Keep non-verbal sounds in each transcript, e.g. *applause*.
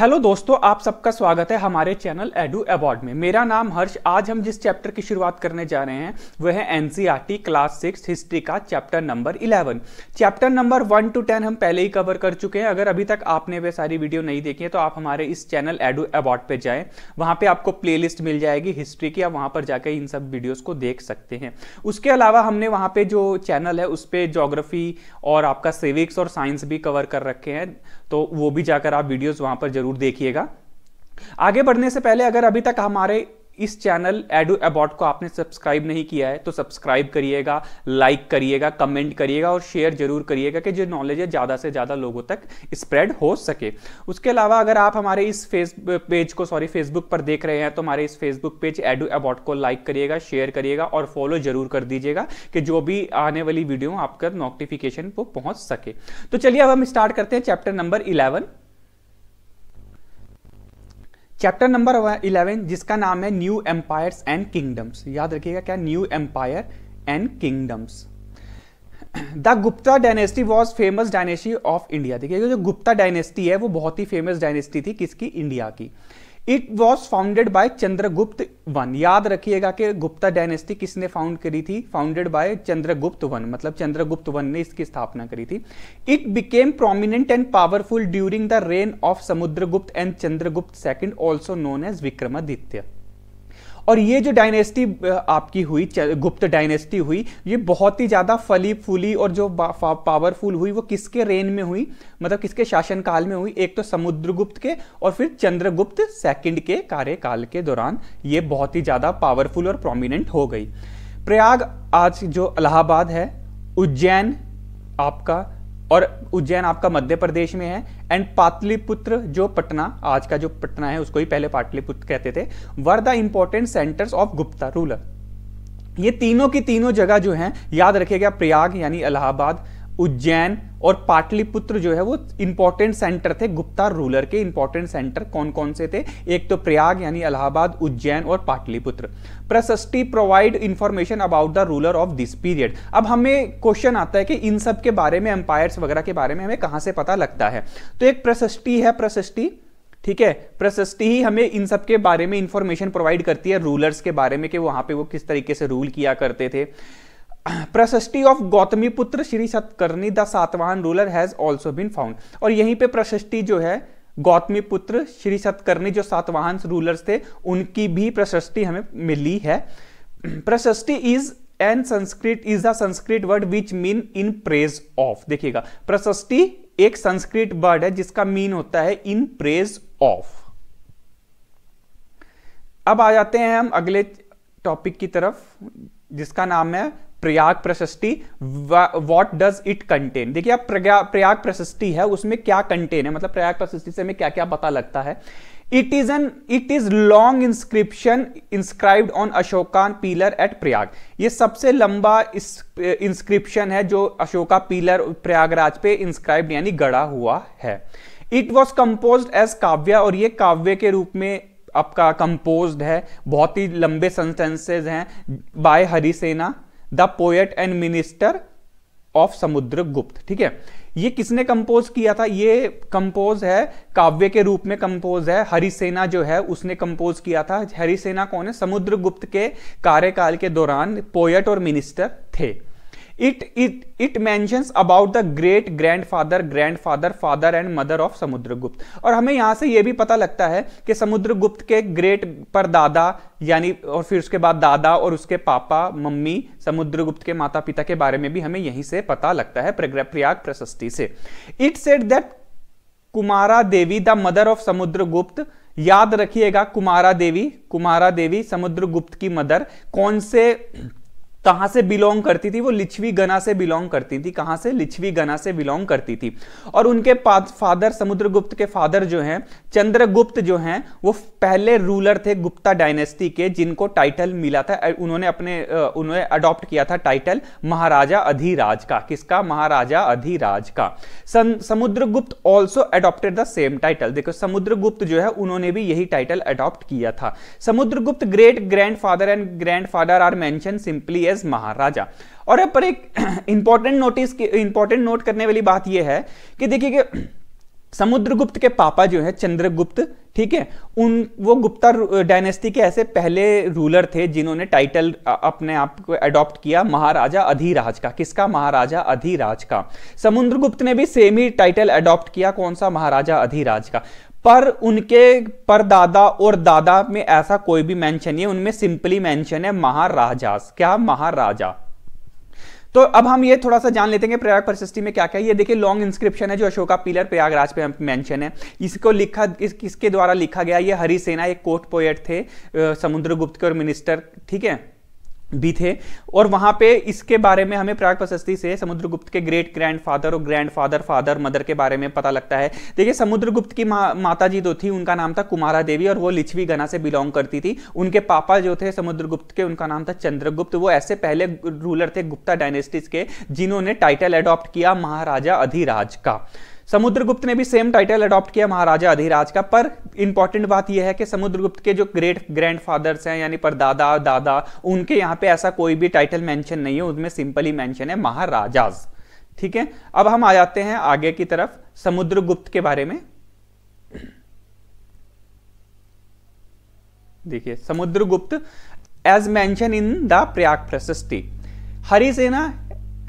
Hello दोस्तों आप सबका स्वागत है हमारे चैनल एडू अवार्ड में मेरा नाम हर्ष आज हम जिस चैप्टर की शुरुआत करने जा रहे हैं वह है एनसीईआरटी क्लास सिक्स हिस्ट्री का chapter number eleven chapter number one two ten हम पहले ही कवर कर चुके हैं अगर अभी तक आपने वे सारी वीडियो नहीं देखी है तो आप हमारे इस चैनल एडू अवार्ड पर जाएं वहाँ पर आपको प्ले मिल जाएगी हिस्ट्री की आप वहाँ पर जाकर इन सब वीडियोज़ को देख सकते हैं उसके अलावा हमने वहाँ पर जो चैनल है उस पर जोग्राफी और आपका सिविक्स और साइंस भी कवर कर रखे हैं तो वो भी जाकर आप वीडियोज़ वहां पर ज़रूर देखिएगा आगे बढ़ने से पहले अगर अभी तक हमारे इस चैनल एडू अबाउट को आपने सब्सक्राइब नहीं किया है तो सब्सक्राइब करिएगा लाइक करिएगा कमेंट करिएगा और शेयर जरूर करिएगा कि जो नॉलेज है ज़्यादा से ज़्यादा लोगों तक स्प्रेड हो सके उसके अलावा अगर आप हमारे इस फेस पेज को सॉरी फेसबुक पर देख रहे हैं तो हमारे इस फेसबुक पेज एडू अबाउट को लाइक करिएगा शेयर करिएगा और फॉलो जरूर कर दीजिएगा कि जो भी आने वाली वीडियो आपका नोटिफिकेशन वो पहुंच सके तो चलिए अब हम स्टार्ट करते हैं chapter number eleven chapter number eleven जिसका नाम है न्यू एम्पायर्स एंड किंगडम्स याद रखिएगा क्या new empire and kingdoms the Gupta dynasty was famous dynasty of India देखिए जो गुप्ता डायनेस्टी है वो बहुत ही फेमस डायनेस्टी थी किसकी इंडिया की it was founded by Chandragupta one याद रखिएगा कि गुप्ता डायनेस्टी किसने फाउंड करी थी फाउंडेड बाय चंद्रगुप्त वन मतलब चंद्रगुप्त वन ने इसकी स्थापना करी थी it became prominent and powerful during the reign of Samudragupta and Chandragupta second also known as Vikramaditya और ये जो डायनेस्टी आपकी हुई गुप्त डायनेस्टी हुई ये बहुत ही ज़्यादा फली फूली और जो पावरफुल हुई वो किसके रेन में हुई मतलब किसके शासनकाल में हुई एक तो समुद्रगुप्त के और फिर चंद्रगुप्त सेकंड के कार्यकाल के दौरान ये बहुत ही ज़्यादा पावरफुल और प्रोमिनेंट हो गई प्रयाग आज जो इलाहाबाद है उज्जैन आपका और उज्जैन आपका मध्य प्रदेश में है एंड पाटलिपुत्र जो पटना आज का जो पटना है उसको ही पहले पाटलिपुत्र कहते थे were the important centres of Gupta ruler ये तीनों की तीनों जगह जो हैं याद रखेगा प्रयाग यानी इलाहाबाद उज्जैन और पाटलिपुत्र जो है वो इंपॉर्टेंट सेंटर थे गुप्ता रूलर के इंपॉर्टेंट सेंटर कौन कौन से थे एक तो प्रयाग यानी इलाहाबाद उज्जैन और Pataliputra prashasti provide information about the ruler of this period अब हमें क्वेश्चन आता है कि इन सब के बारे में एम्पायर्स वगैरह के बारे में हमें कहां से पता लगता है तो एक प्रशस्ति है प्रशस्ति ठीक है प्रशस्ति ही हमें इन सब के बारे में इंफॉर्मेशन प्रोवाइड करती है रूलर्स के बारे में कि वहां पे वो किस तरीके से रूल किया करते थे प्रशस्ति of Gautami Putra Shri Satakarni the Satavahana ruler has also been found और यहीं पे प्रशस्ति जो है गौतमी पुत्र श्री सतकर्णी जो सातवाहन रूलर्स थे उनकी भी प्रशस्ति हमें मिली है prashasti is an Sanskrit is the Sanskrit word which mean in praise of देखिएगा प्रशस्ति एक संस्कृत वर्ड है जिसका मीन होता है इन प्रेज ऑफ अब आ जाते हैं हम अगले टॉपिक की तरफ जिसका नाम है प्रयाग प्रशस्ति व्हाट डज इट कंटेन देखिए आप प्रयाग प्रशस्ति है उसमें क्या कंटेन है मतलब प्रयाग प्रशस्ति से हमें क्या क्या पता लगता है it is an it is long inscription inscribed on Ashokan pillar at Prayag ये सबसे लंबा इंस्क्रिप्शन है जो अशोका पीलर प्रयागराज पे इंस्क्राइब्ड यानी गड़ा हुआ है इट वॉज कंपोज एज काव्य और ये काव्य के रूप में आपका कंपोज है बहुत ही लंबे सेंटेंसेज हैं by Harisena the poet and minister of Samudra Gupta ठीक है ये किसने कंपोज किया था ये कंपोज है काव्य के रूप में कंपोज है हरिसेना जो है उसने कंपोज किया था हरिसेना कौन है समुद्रगुप्त के कार्यकाल के दौरान पोएट और मिनिस्टर थे it it it mentions about grandfather father father father and mother of Samudragupta और हमें यहां से यह भी पता लगता है कि समुद्रगुप्त के ग्रेट पर दादा यानी और फिर उसके बाद दादा और उसके पापा मम्मी समुद्रगुप्त के माता पिता के बारे में भी हमें यहीं से पता लगता है प्रयाग प्रशस्ति से it said that Kumara Devi the mother of Samudragupta याद रखिएगा कुमारा देवी कुमारा देवी समुद्रगुप्त की मदर कौन से कहां से बिलोंग करती थी वो लिच्छवी गना से बिलोंग करती थी कहाँ से लिच्छवी गना से बिलोंग करती थी और उनके फादर समुद्रगुप्त के फादर जो हैं चंद्रगुप्त जो हैं वो पहले रूलर थे गुप्ता डायनेस्टी के जिनको टाइटल मिला था उन्होंने अपने उन्होंने अडॉप्ट किया था टाइटल महाराजा अधिराज का किसका महाराजा अधिराज का Samudragupta also adopted the same title देखो समुद्रगुप्त जो है उन्होंने भी यही टाइटल अडॉप्ट किया था Samudragupta great grandfather and grandfather are mention simply as Maharaja और यहाँ पर एक इंपॉर्टेंट नोटिस इंपॉर्टेंट नोट करने वाली बात यह है कि देखिए कि समुद्रगुप्त के पापा जो है चंद्रगुप्त ठीक है उन वो गुप्ता डायनेस्टी के ऐसे पहले रूलर थे जिन्होंने टाइटल अपने आप को अडॉप्ट किया महाराजा अधिराज का किसका महाराजा अधिराज का समुद्रगुप्त ने भी सेम ही टाइटल अडॉप्ट किया कौन सा महाराजा अधिराज का पर उनके परदादा और दादा में ऐसा कोई भी मेंशन नहीं है उनमें सिंपली मेंशन है महाराजास क्या महाराजा तो अब हम ये थोड़ा सा जान लेते हैं प्रयाग प्रशस्ति में क्या क्या ये देखिए लॉन्ग इंस्क्रिप्शन है जो अशोका पिलर प्रयागराज पे मेंशन है इसको लिखा इस, किसके द्वारा लिखा गया ये हरिसेना एक कोर्ट पोएट थे समुद्रगुप्त के और मिनिस्टर ठीक है भी थे और वहां पे इसके बारे में हमें प्राग प्रशस्ति से समुद्रगुप्त के ग्रेट ग्रैंड फादर और ग्रैंड फादर फादर मदर के बारे में पता लगता है देखिए समुद्रगुप्त की मा, माता जी जो थी उनका नाम था कुमारा देवी और वो लिच्छवी गना से बिलोंग करती थी उनके पापा जो थे समुद्रगुप्त के उनका नाम था चंद्रगुप्त वो ऐसे पहले रूलर थे गुप्ता डायनेस्टीज़ के जिन्होंने टाइटल एडॉप्ट किया महाराजा अधिराज का समुद्रगुप्त ने भी सेम टाइटल अडॉप्ट किया महाराजा अधिराज का पर इंपॉर्टेंट बात यह है कि समुद्रगुप्त के जो ग्रेट ग्रैंड फादर्स हैं यानी पर दादा दादा उनके यहाँ पे ऐसा कोई भी टाइटल मेंशन नहीं है उसमें सिंपली मेंशन है महाराजाज ठीक है अब हम आ जाते हैं आगे की तरफ समुद्रगुप्त के बारे में देखिए Samudragupta as mention in the Prayag Prashasti Harisena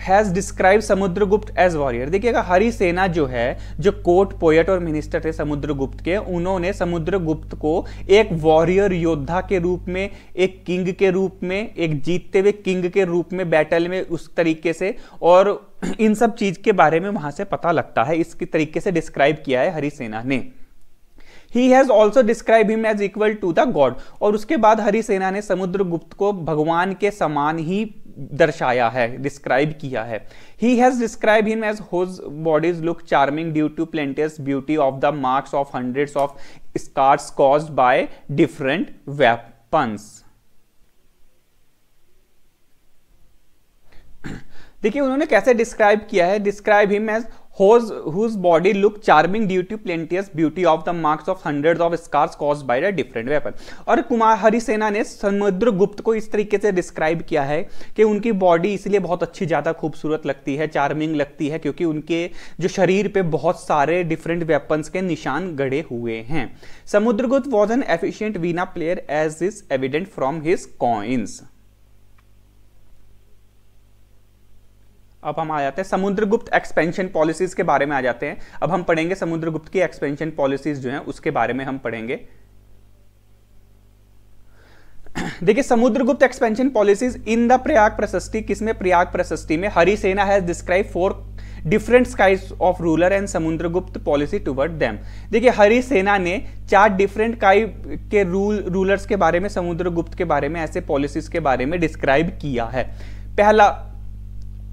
has describe Samudragupta as warrior देखिएगा हरिसेना जो है जो कोर्ट पोएट और मिनिस्टर थे समुद्रगुप्त के उन्होंने समुद्रगुप्त को एक वॉरियर योद्धा के रूप में एक किंग के रूप में एक जीतते हुए किंग के रूप में बैटल में उस तरीके से और *clears throat* इन सब चीज के बारे में वहां से पता लगता है इस तरीके से डिस्क्राइब किया है हरी सेना ने he has also describe him as equal to the god और उसके बाद हरिसेना ने समुद्रगुप्त को भगवान के समान ही दर्शाया है डिस्क्राइब किया है he has describe him as whose bodies look charming due to plenteous beauty of the marks of hundred of scars cause by different weapons देखिए उन्होंने कैसे डिस्क्राइब किया है describe him as whose, body look charming charming due to plenteous beauty of the of of hundreds of scars caused by the different और कुमार हरिसेना ने समुद्र गुप्त को इस तरीके से डिस्क्राइब किया है कि उनकी बॉडी इसलिए बहुत अच्छी ज़्यादा खूबसूरत लगती है चार्मिंग लगती है क्योंकि उनके जो शरीर पे बहुत सारे डिफरेंट वेपन्स के निशान गड़े हुए हैं Samudragupta was an efficient veena player as is evident from his coins अब हम आ जाते हैं समुद्रगुप्त एक्सपेंशन पॉलिसीज के बारे में आ जाते हैं अब हम पढ़ेंगे समुद्रगुप्त की एक्सपेंशन पॉलिसीज जो है उसके बारे में हम पढ़ेंगे *clears throat* देखिए Samudragupta expansion policies in the Prayag Prashasti किसमें प्रयाग प्रशस्ति में Harisena has describe four different kind of ruler and Samudragupta policy toward them देखिए हरि सेना ने चार डिफरेंट काइ के रूल रूलर्स के बारे में समुद्रगुप्त के बारे में ऐसे पॉलिसीज के बारे में डिस्क्राइब किया है पहला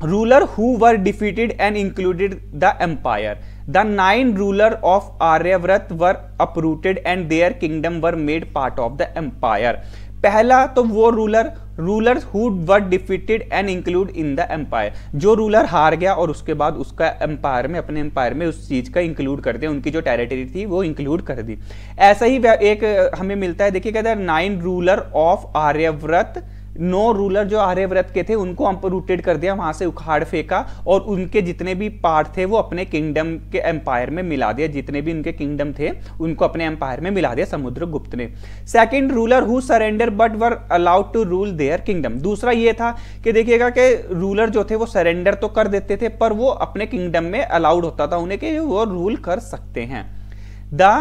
ruler who were defeated and included the empire the nine ruler of Aryavarta were uprooted and their kingdom were made part of the empire पहला तो वो ruler ruler who were defeated and include in the empire जो ruler हार गया और उसके बाद उसका एम्पायर में अपने एम्पायर में उस चीज़ का इंक्लूड कर दिया उनकी जो टेरिटरी थी वो इंक्लूड कर दी ऐसा ही एक हमें मिलता है देखिए कहते हैं नाइन रूलर ऑफ आर्यव्रत नौ रूलर जो आर्यव्रत के थे उनको अम्परूटेड कर दिया वहां से उखाड़ फेंका और उनके जितने भी पार्ट थे वो अपने किंगडम के एम्पायर में मिला दिया जितने भी उनके किंगडम थे उनको अपने एम्पायर में मिला दिया समुद्र गुप्त ने second ruler who surrender but were allowed to rule their kingdom दूसरा ये था कि देखिएगा कि रूलर जो थे वो सरेंडर तो कर देते थे पर वो अपने किंगडम में अलाउड होता था उन्हें कि वो रूल कर सकते हैं the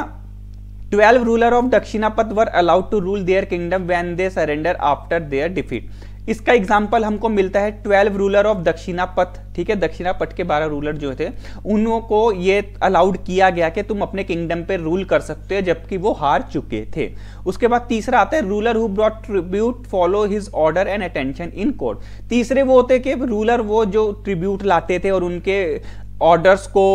twelve ruler of Dakshinapatha were allowed to rule their kingdom when they surrender after their defeat इसका एग्जाम्पल हमको मिलता है ट्वेल्व रूलर ऑफ दक्षिणापथ ठीक है दक्षिणापथ के बारह रूलर जो थे उनको ये अलाउड किया गया कि तुम अपने किंगडम पे रूल कर सकते हो जबकि वो हार चुके थे उसके बाद तीसरा आता है ruler who brought tribute follow his order and attention in court तीसरे वो होते कि रूलर वो जो ट्रिब्यूट लाते थे और उनके ऑर्डर्स को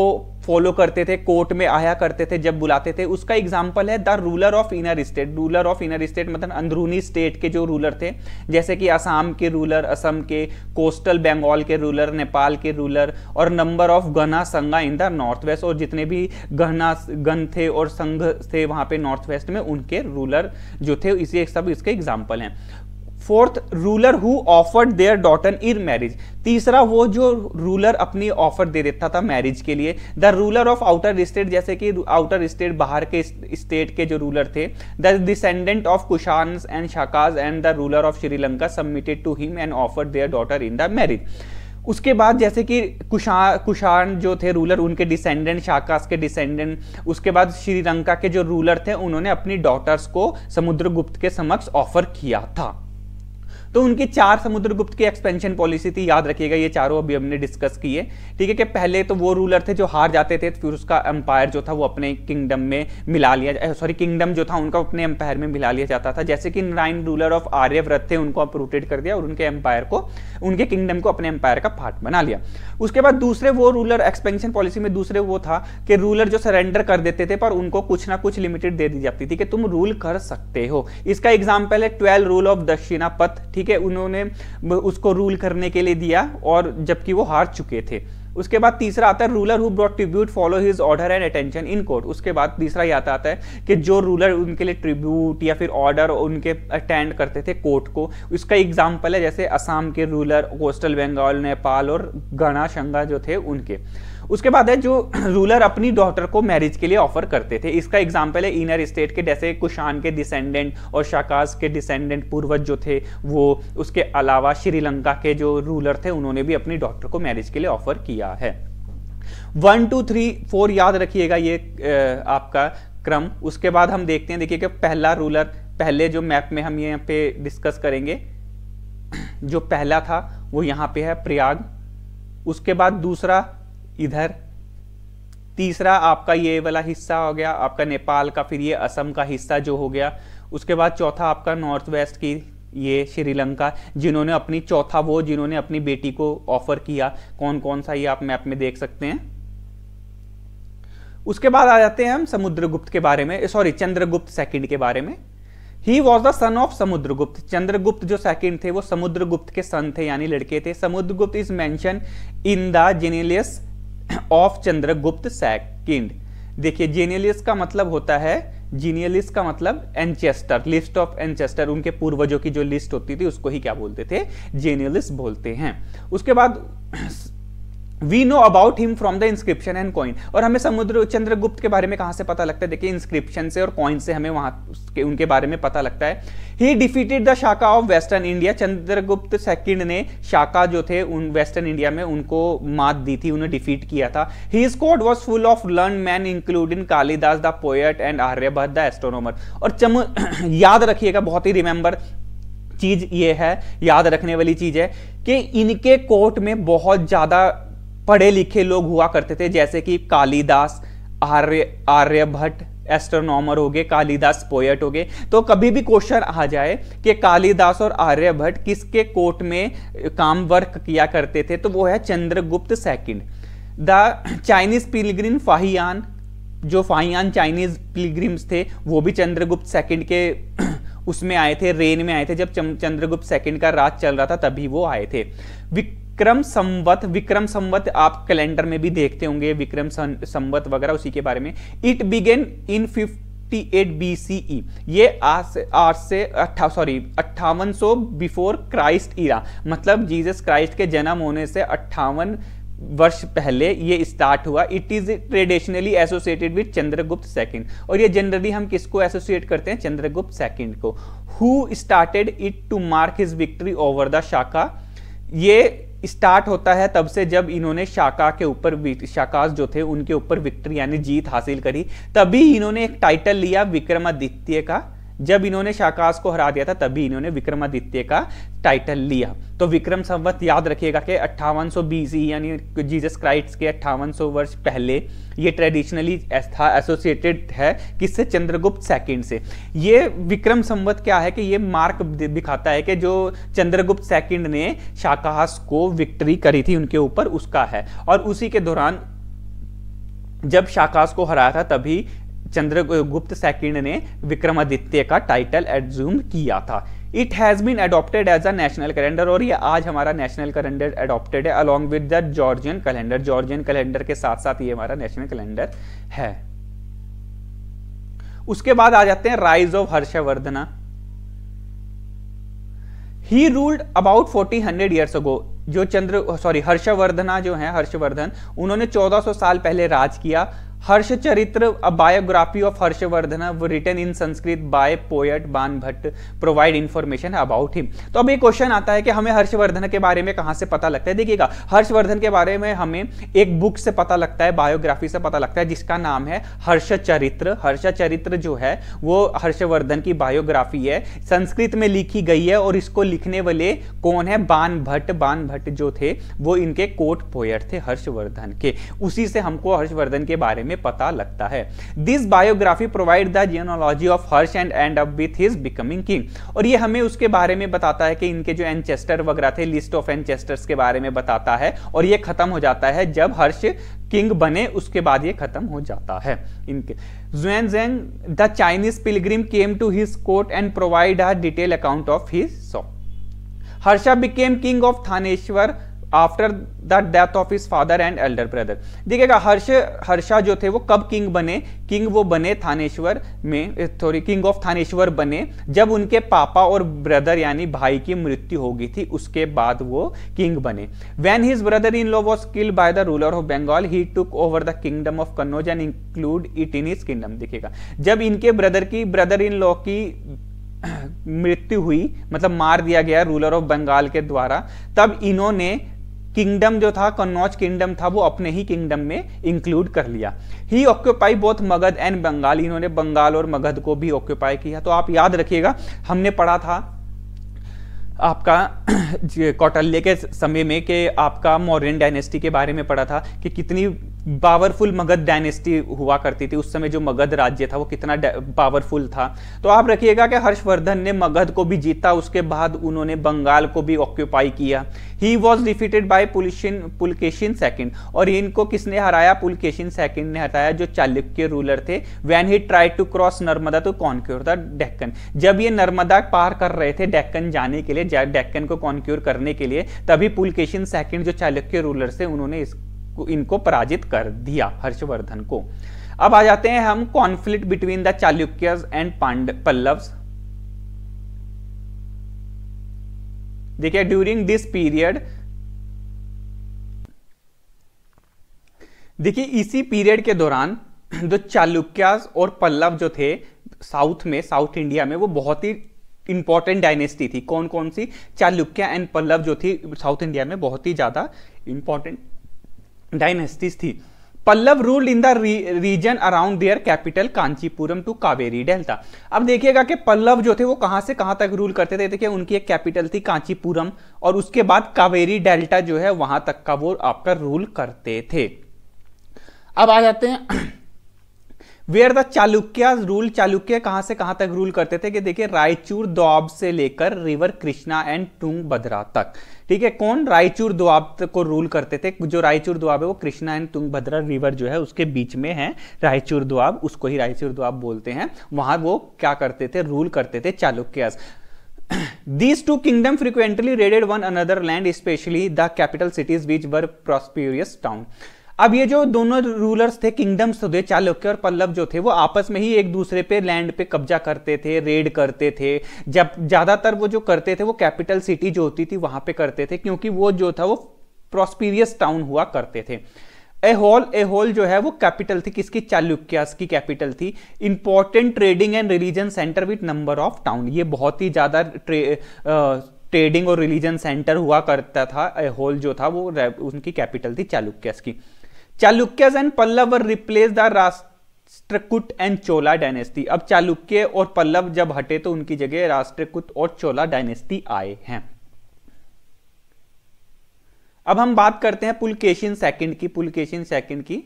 फॉलो करते थे कोर्ट में आया करते थे जब बुलाते थे उसका एग्जाम्पल है the ruler of inner state ruler of inner state मतलब अंदरूनी स्टेट के जो रूलर थे जैसे कि असम के रूलर असम के कोस्टल बंगाल के रूलर नेपाल के रूलर और नंबर ऑफ गना संगा इन द नॉर्थ वेस्ट और जितने भी गहना गन थे और संघ थे वहाँ पे नॉर्थ वेस्ट में उनके रूलर जो थे इसी सब इसके एग्जाम्पल हैं fourth ruler who offered their daughter in marriage तीसरा वो जो रूलर अपनी ऑफर दे देता था मैरिज के लिए the ruler of outer state जैसे कि आउटर स्टेट बाहर के स्टेट के जो रूलर थे the descendant of Kushan and Shakas and the ruler of Sri Lanka submitted to him and offer their daughter in the marriage उसके बाद जैसे कि कुशा कुशान जो थे रूलर उनके डिसेंडेंट शाकास के डिसेंडेंट उसके बाद श्रीलंका के जो रूलर थे उन्होंने अपनी डॉटर्स को समुद्रगुप्त के समक्ष ऑफर किया था तो उनकी चार समुद्रगुप्त की एक्सपेंशन पॉलिसी थी याद रखिएगा ये चारों अभी हमने डिस्कस की है ठीक है कि पहले तो वो रूलर थे जो हार जाते थे फिर उसका एम्पायर जो था वो अपने किंगडम में मिला लिया सॉरी किंगडम जो था उनका अपने एम्पायर में मिला लिया जाता था जैसे कि नाइन रूलर ऑफ आर्यव्रत थे उनको अपरूटेड कर दिया और उनके एम्पायर को उनके किंगडम को अपने एम्पायर का पार्ट बना लिया उसके बाद दूसरे वो रूलर एक्सपेंशन पॉलिसी में दूसरे वो था कि रूलर जो सरेंडर कर देते थे पर उनको कुछ ना कुछ लिमिटेड दे दी जाती थी कि तुम रूल कर सकते हो इसका एग्जाम्पल है ट्वेल्व रूल ऑफ दक्षिणापथ ठीक है उन्होंने उसको रूल करने के लिए दिया और जबकि वो हार चुके थे उसके बाद तीसरा आता है ruler who brought tribute follow his order and attention in court उसके बाद तीसरा ये आता है कि जो रूलर उनके लिए ट्रिब्यूट या फिर ऑर्डर उनके अटेंड करते थे कोर्ट को उसका एग्जाम्पल है जैसे असम के रूलर कोस्टल बंगाल नेपाल और गणा शंगा जो थे उनके उसके बाद है जो रूलर अपनी डॉटर को मैरिज के लिए ऑफर करते थे इसका एग्जाम्पल है इनर स्टेट के जैसे कुशान के डिसेंडेंट और शाकाज के डिसेंडेंट पूर्वज जो थे वो उसके अलावा श्रीलंका के जो रूलर थे उन्होंने भी अपनी डॉटर को मैरिज के लिए ऑफर किया है वन टू थ्री फोर याद रखिएगा ये आपका क्रम उसके बाद हम देखते हैं देखिए कि पहला रूलर पहले जो मैप में हम यहाँ पे डिस्कस करेंगे जो पहला था वो यहाँ पे है प्रयाग उसके बाद दूसरा इधर तीसरा आपका ये वाला हिस्सा हो गया आपका नेपाल का फिर ये असम का हिस्सा जो हो गया उसके बाद चौथा आपका नॉर्थ वेस्ट की ये श्रीलंका जिन्होंने अपनी चौथा वो जिन्होंने अपनी बेटी को ऑफर किया कौन कौन सा ये आप मैप में देख सकते हैं उसके बाद आ जाते हैं हम समुद्रगुप्त के बारे में सॉरी चंद्रगुप्त सेकंड के बारे में he was the son of Samudragupta Chandragupta जो सेकंड थे वो समुद्रगुप्त के सन थे यानी लड़के थे Samudragupta is mention in the genealogies of Chandragupta second देखिए जीनियलिस का मतलब होता है जीनियलिस का मतलब एनचेस्टर लिस्ट ऑफ एंचेस्टर उनके पूर्वजों की जो लिस्ट होती थी उसको ही क्या बोलते थे जेनियलिस बोलते हैं उसके बाद we know about him from the inscription and coin और हमें समुद्र चंद्रगुप्त के बारे में कहाँ से पता लगता है देखिए इंस्क्रिप्शन से और कॉइन से हमें वहाँ के उनके बारे में पता लगता है he defeated the Shaka of western India Chandragupta second ने शाखा जो थे उन वेस्टर्न इंडिया में उनको मात दी थी उन्हें डिफीट किया था ही स्कॉट was full of learn man including Kalidasa the poet and Aryabhatta the astronomer और चम *clears throat* याद रखिएगा बहुत ही रिमेंबर चीज ये है याद रखने वाली चीज है कि इनके कोर्ट में बहुत ज्यादा पढ़े लिखे लोग हुआ करते थे जैसे कि कालिदास आर्य आर्यभट्ट एस्ट्रोनॉमर हो गए कालिदास पोएट हो गए तो कभी भी क्वेश्चन आ जाए कि कालिदास और आर्यभट्ट किसके कोर्ट में काम वर्क किया करते थे तो वो है Chandragupta second the Chinese pilgrim Fahien जो फाहियान चाइनीज पिलग्रिम्स थे वो भी चंद्रगुप्त सेकंड के *clears throat* उसमें आए थे रेन में आए थे जब चंद्रगुप्त सेकंड का राज चल रहा था तभी वो आए थे विक्रम संवत विक्रम संवत आप कैलेंडर में भी देखते होंगे विक्रम संवत वगैरह उसी के बारे में it began in fifty 58 BCE ये आज आज से अट्ठा सॉरी अट्ठावन सो बिफोर क्राइस्ट इरा मतलब जीसस क्राइस्ट के जन्म होने से अट्ठावन वर्ष पहले ये स्टार्ट हुआ it is traditionally associated with Chandragupta second और ये जनरली हम किसको एसोसिएट करते हैं चंद्रगुप्त सेकंड को who started it to mark his victory over the Shaka ये स्टार्ट होता है तब से जब इन्होंने शाका के ऊपर शाकाश जो थे उनके ऊपर विक्ट्री यानी जीत हासिल करी तभी इन्होंने एक टाइटल लिया विक्रमादित्य का जब इन्होंने शाकाश को हरा दिया था तभी इन्होंने विक्रमादित्य का टाइटल लिया तो विक्रम संवत याद रखिएगा कि अट्ठावन सौ यानी जीसस क्राइस्ट के अट्ठावन वर्ष पहले ये ट्रेडिशनली था एसोसिएटेड है किससे चंद्रगुप्त सेकंड से ये विक्रम संवत क्या है कि ये मार्क दिखाता है कि जो चंद्रगुप्त सेकंड ने शाकास को विक्ट्री करी थी उनके ऊपर उसका है और उसी के दौरान जब शाकाश को हराया था तभी चंद्रगुप्त सेकंड ने विक्रमादित्य का टाइटल एडजूम किया था it has been adopted as a national calendar और ये आज हमारा नेशनल कैलेंडर एडॉप्टेड है along with the Georgian calendar Georgian calendar के साथ साथ ये हमारा नेशनल कैलेंडर है उसके बाद आ जाते हैं rise of Harshavardhana he ruled about forty hundred years ago जो चंद्र सॉरी हर्षवर्धना जो है हर्षवर्धन उन्होंने 1400 साल पहले राज किया Harshacharita a biography of Harshavardhana written in Sanskrit by poet बान Banabhatta provide information about him तो अब ये क्वेश्चन आता है कि हमें हर्षवर्धन के बारे में कहाँ से पता लगता है देखिएगा हर्षवर्धन के बारे में हमें एक बुक से पता लगता है बायोग्राफी से पता लगता है जिसका नाम है हर्ष चरित्र हर्ष चरित्र जो है वो हर्षवर्धन की बायोग्राफी है संस्कृत में लिखी गई है और इसको लिखने वाले कौन है बान भट्ट बान भट्ट जो थे वो इनके कोट पोएट थे हर्षवर्धन के उसी से हमको हर्षवर्धन के बारे में में पता लगता है this biography provide the genealogy of Harsha and end up with his becoming king और ये हमें उसके बारे में बताता है कि इनके जो एनचेस्टर वगैरह थे लिस्ट ऑफ एनचेस्टर्स के बारे में बताता है और ये खत्म हो जाता है जब हर्ष किंग बने उसके बाद ये खत्म हो जाता है इनके Xuanzang the Chinese pilgrim came to his court and provide a detail account of his saw Harsha became king of Thanesar after the death of his father and elder brother देखिएगा हर्ष हर्षा जो थे वो कब किंग बने किंग वो बने थानेश्वर में sorry king of Thaneshwar बने जब उनके पापा और ब्रदर यानी भाई की मृत्यु हो गई थी उसके बाद वो किंग बने when his brother in law was killed by the ruler of Bengal he took over the kingdom of Kannauj and include it in his kingdom देखिएगा जब इनके ब्रदर की ब्रदर इन लॉ की *clears throat* मृत्यु हुई मतलब मार दिया गया रूलर ऑफ बंगाल के द्वारा तब इन्होंने किंगडम जो था कन्नौज किंगडम था वो अपने ही किंगडम में इंक्लूड कर लिया he occupy both Magadha and Bengal इन्होंने बंगाल और मगध को भी ऑक्यूपाई किया तो आप याद रखिएगा हमने पढ़ा था आपका *clears throat* कौटल्य के समय में के आपका मौर्यन डायनेस्टी के बारे में पढ़ा था कि कितनी पावरफुल मगध डायनेस्टी हुआ करती थी उस समय जो मगध राज्य था वो कितना पावरफुल था तो आप रखिएगा कि हर्षवर्धन ने मगध को भी जीता उसके बाद उन्होंने बंगाल को भी ऑक्यूपाई किया ही वॉज डिफीटेड बाई पुलिशन पुलकेशिन सेकंड और इनको किसने हराया पुलकेशिन सेकंड ने हराया जो चालुक्य रूलर थे when he try to cross Narmada to conquer था डेक्कन जब ये नर्मदा पार कर रहे थे डेक्कन जाने के लिए डेक्कन को कॉन्क्योर करने के लिए तभी पुलकेशिन सेकंड जो चालुक्य रूलर थे उन्होंने इस इनको पराजित कर दिया हर्षवर्धन को अब आ जाते हैं हम conflict between the Chalukyas and पांड पल्लव्स देखिए ड्यूरिंग दिस पीरियड देखिए इसी पीरियड के दौरान जो चालुक्यास और पल्लव जो थे साउथ में साउथ इंडिया में वो बहुत ही इंपॉर्टेंट डायनेस्टी थी कौन कौन सी चालुक्या एंड पल्लव जो थी साउथ इंडिया में बहुत ही ज़्यादा इंपॉर्टेंट डायनेस्टीज थी Pallava rule in the region around their capital Kanchipuram to Kaveri delta अब देखिएगा कि पल्लव जो थे वो कहां से कहां तक रूल करते थे देखिए उनकी एक कैपिटल थी कांचीपुरम और उसके बाद कावेरी डेल्टा जो है वहां तक का वो आपका रूल करते थे अब आ जाते हैं where the Chalukya rule Chalukya कहां से कहां तक रूल करते थे कि देखिए रायचूर दोआब से लेकर रिवर कृष्णा एंड तुंगभद्रा तक ठीक है कौन रायचूर दुआब को रूल करते थे जो रायचूर दुआब है वो कृष्णा एंड तुंगभद्रा रिवर जो है उसके बीच में है रायचूर दुआब उसको ही रायचूर दुआब बोलते हैं वहां वो क्या करते थे रूल करते थे Chalukyas these two kingdom frequently raided one another land especially the capital cities which were prosperous town अब ये जो दोनों रूलर्स थे किंगडम्स थे तो चालुक्य और पल्लव जो थे वो आपस में ही एक दूसरे पे लैंड पे कब्जा करते थे रेड करते थे जब ज़्यादातर वो जो करते थे वो कैपिटल सिटी जो होती थी वहाँ पे करते थे क्योंकि वो जो था वो प्रॉस्पीरियस टाउन हुआ करते थे एहोल एहोल जो है वो कैपिटल थी किसकी चालुक्यास की कैपिटल थी important trading and religion centre with number of town ये बहुत ही ज़्यादा ट्रेडिंग और रिलीजन सेंटर हुआ करता था एहोल जो था वो उनकी कैपिटल थी चालुक्यास की Chalukyas and Pallava were replace the Rashtrakuta and Chola dynasty अब चालुक्य और पल्लव जब हटे तो उनकी जगह राष्ट्रकूट और चोला डायनेस्टी आए हैं अब हम बात करते हैं पुलकेशिन सेकंड की पुलकेशिन सेकंड की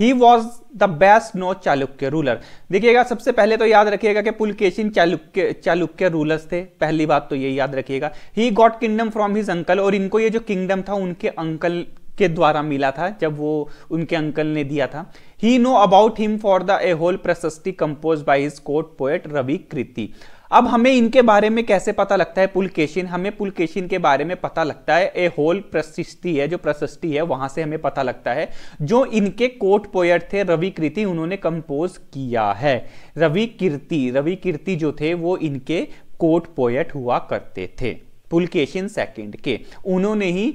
he was the best know Chalukya ruler देखिएगा सबसे पहले तो याद रखिएगा कि पुलकेशिन चालुक्य चालुक्य रूलर्स थे पहली बात तो ये याद रखिएगा he got kingdom from his uncle और इनको ये जो किंगडम था उनके अंकल के द्वारा मिला था जब वो उनके अंकल ने दिया था he know about him for the Aihole Prashasti compose by his court poet Ravikirti अब हमें इनके बारे में कैसे पता लगता है पुलकेशिन हमें पुलकेशिन के बारे में पता लगता है ए होल प्रशिष्टि है जो प्रशस्ति है वहां से हमें पता लगता है जो इनके कोट पोएट थे रवि कृति उन्होंने कंपोज किया है रवि कीर्ति रवि कीर्ति जो थे वो इनके कोट पोएट हुआ करते थे पुलकेशिन सेकंड के उन्होंने ही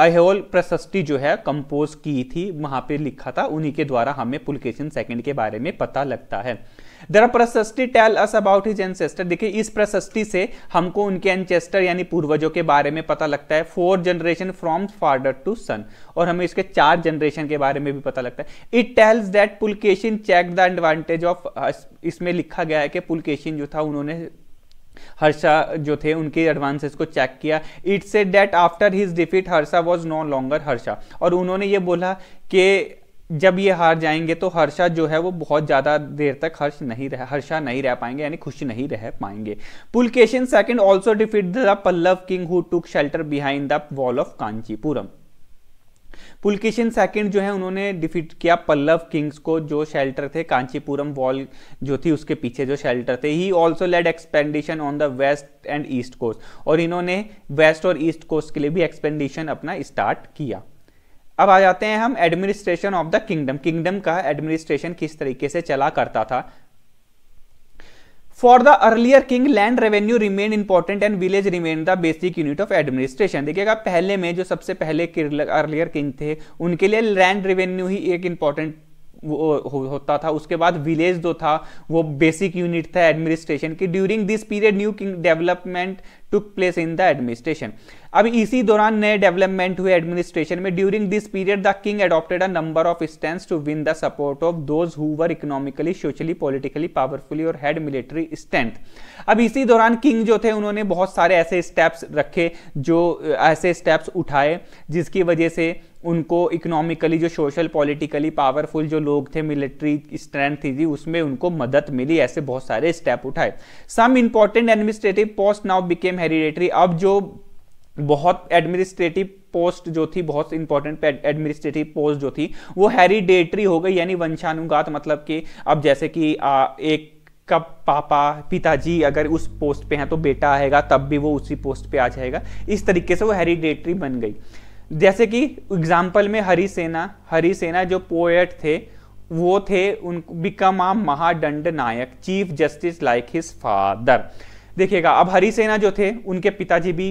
अहोल प्रशस्ति जो है कंपोज की थी वहां पे लिखा था उन्हीं के द्वारा हमें पुलकेशन सेकंड के बारे में पता लगता है Prashasti tell us about his ancestor देखिए इस प्रशस्ति से हमको उनके एंसेस्टर यानी पूर्वजों के बारे में पता लगता है four generation from father to son और हमें इसके चार जनरेशन के बारे में भी पता लगता है it tells that Pulakeshin check the advantage of इसमें लिखा गया है कि पुलकेशन जो था उन्होंने हर्षा जो थे उनके एडवांसेस को चेक किया it says that after his defeat Harsha was no longer Harsha और उन्होंने ये बोला कि जब ये हार जाएंगे तो हर्षा जो है वो बहुत ज़्यादा देर तक हर्ष नहीं रह हर्षा नहीं रह पाएंगे यानी खुश नहीं रह पाएंगे Pulakeshin second also defeat the Pallava king who took shelter behind the wall of Kanchipuram Pulakeshin second जो है उन्होंने डिफीट किया पल्लव किंग्स को जो शेल्टर थे कांचीपुरम वॉल जो थी उसके पीछे जो शेल्टर थे he also led expedition on the west and east coast और इन्होंने वेस्ट और ईस्ट कोस्ट के लिए भी एक्सपेंडिशन अपना स्टार्ट किया अब आ जाते हैं हम administration of the kingdom kingdom का एडमिनिस्ट्रेशन किस तरीके से चला करता था for the earlier king land revenue remain important and village remain the basic unit of administration देखिएगा पहले में जो सबसे पहले अर्लियर किंग थे उनके लिए लैंड रेवेन्यू ही एक इंपॉर्टेंट हो, होता था उसके बाद विलेज जो था वो बेसिक यूनिट था एडमिनिस्ट्रेशन की during this period new king development took place in the administration अब इसी दौरान नए डेवलपमेंट हुए एडमिनिस्ट्रेशन में during this period the king adopted a number of stand to win the support of those who were economically socially politically powerfully और had military strength अब इसी दौरान किंग जो थे उन्होंने बहुत सारे ऐसे स्टेप्स रखे जो ऐसे स्टेप्स उठाए जिसकी वजह से उनको इकोनॉमिकली जो सोशल पॉलिटिकली पावरफुल जो लोग थे मिलिट्री स्ट्रेंथ थी उसमें उनको मदद मिली ऐसे बहुत सारे स्टेप उठाए some important administrative post now became hereditary अब जो बहुत एडमिनिस्ट्रेटिव पोस्ट जो थी बहुत इंपॉर्टेंट एडमिनिस्ट्रेटिव पोस्ट जो थी वो हेरिडेटरी हो गई यानी वंशानुगात मतलब कि अब जैसे कि आ, एक का पापा पिताजी अगर उस पोस्ट पे हैं तो बेटा आएगा तब भी वो उसी पोस्ट पे आ जाएगा इस तरीके से वो हेरिडेटरी बन गई जैसे कि एग्जाम्पल में हरी सेना हरी सेना जो पोएट थे वो थे उन become a Mahadandanayaka chief justice like his father देखिएगा अब हरी सेना जो थे उनके पिताजी भी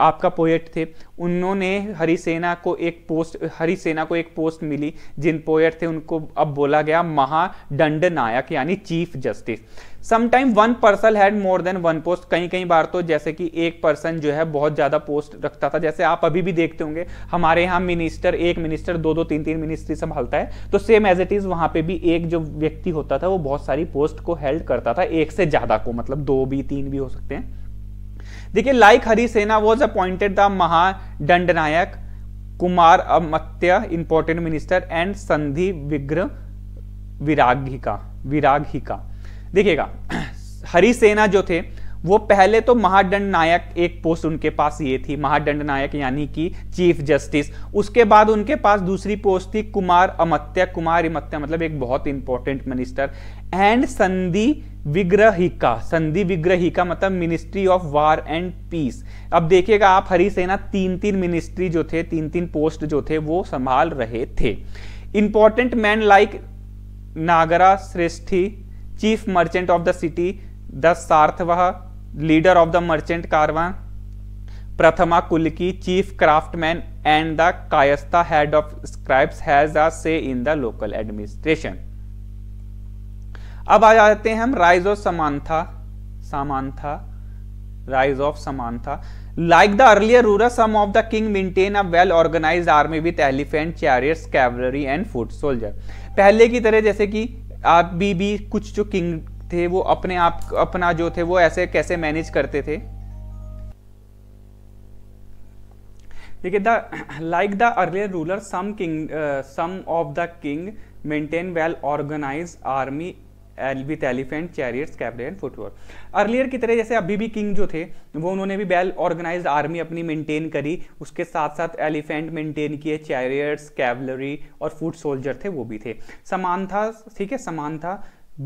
आपका पोएट थे उन्होंने हरिसेना को एक पोस्ट हरिसेना को एक पोस्ट मिली जिन पोएट थे उनको अब बोला गया महादंड नायक यानी chief justice sometime one person had more than one post कहीं कई बार तो जैसे कि एक पर्सन जो है बहुत ज़्यादा पोस्ट रखता था जैसे आप अभी भी देखते होंगे हमारे यहाँ मिनिस्टर एक मिनिस्टर दो दो तीन तीन मिनिस्ट्री संभालता है तो सेम एज इट इज़ वहाँ पे भी एक जो व्यक्ति होता था वो बहुत सारी पोस्ट को हेल्ड करता था एक से ज़्यादा को मतलब दो भी तीन भी हो सकते हैं देखिए like Harisena was appointed the Mahadandanayaka Kumaramatya important minister and Sandhivigrahika विरागिका विरागिका देखिएगा *clears throat* हरिसेना जो थे वो पहले तो महादंड नायक एक पोस्ट उनके पास ये थी महादंड नायक यानी कि चीफ जस्टिस उसके बाद उनके पास दूसरी पोस्ट थी कुमार अमत्या कुमार अमत्या मतलब एक बहुत इंपॉर्टेंट मिनिस्टर एंड संधि विग्रहिका संधि विग्रहिका मतलब ministry of war and peace अब देखिएगा आप हरी सेना तीन तीन मिनिस्ट्री जो थे तीन तीन पोस्ट जो थे वो संभाल रहे थे important man like Nagarashreshthi chief merchant of the city the Sarthavaha leader of the merchant caravan Prathamakulika chief craftsman and the Kayastha head of scribes has a say in the local administration अब आ जाते हैं हम rise of samanta samanta rise of samanta like the earlier Rura, some of the king maintain a well organized army with elephant chariots cavalry and foot soldier पहले की तरह जैसे कि आप भी भी कुछ जो किंग थे वो अपने आप अपना जो थे वो ऐसे कैसे मैनेज करते थे देखिए the like the earlier ruler some king some of the king maintain well organize army एल with elephant chariots cavalry and फुटवॉर अर्लियर की तरह जैसे अभी भी किंग जो थे वो उन्होंने भी वेल ऑर्गेनाइज आर्मी अपनी मेंटेन करी उसके साथ साथ एलिफेंट मेंटेन किए चैरियट्स कैबलरी और फुट सोल्जर थे वो भी थे समान था ठीक है samanta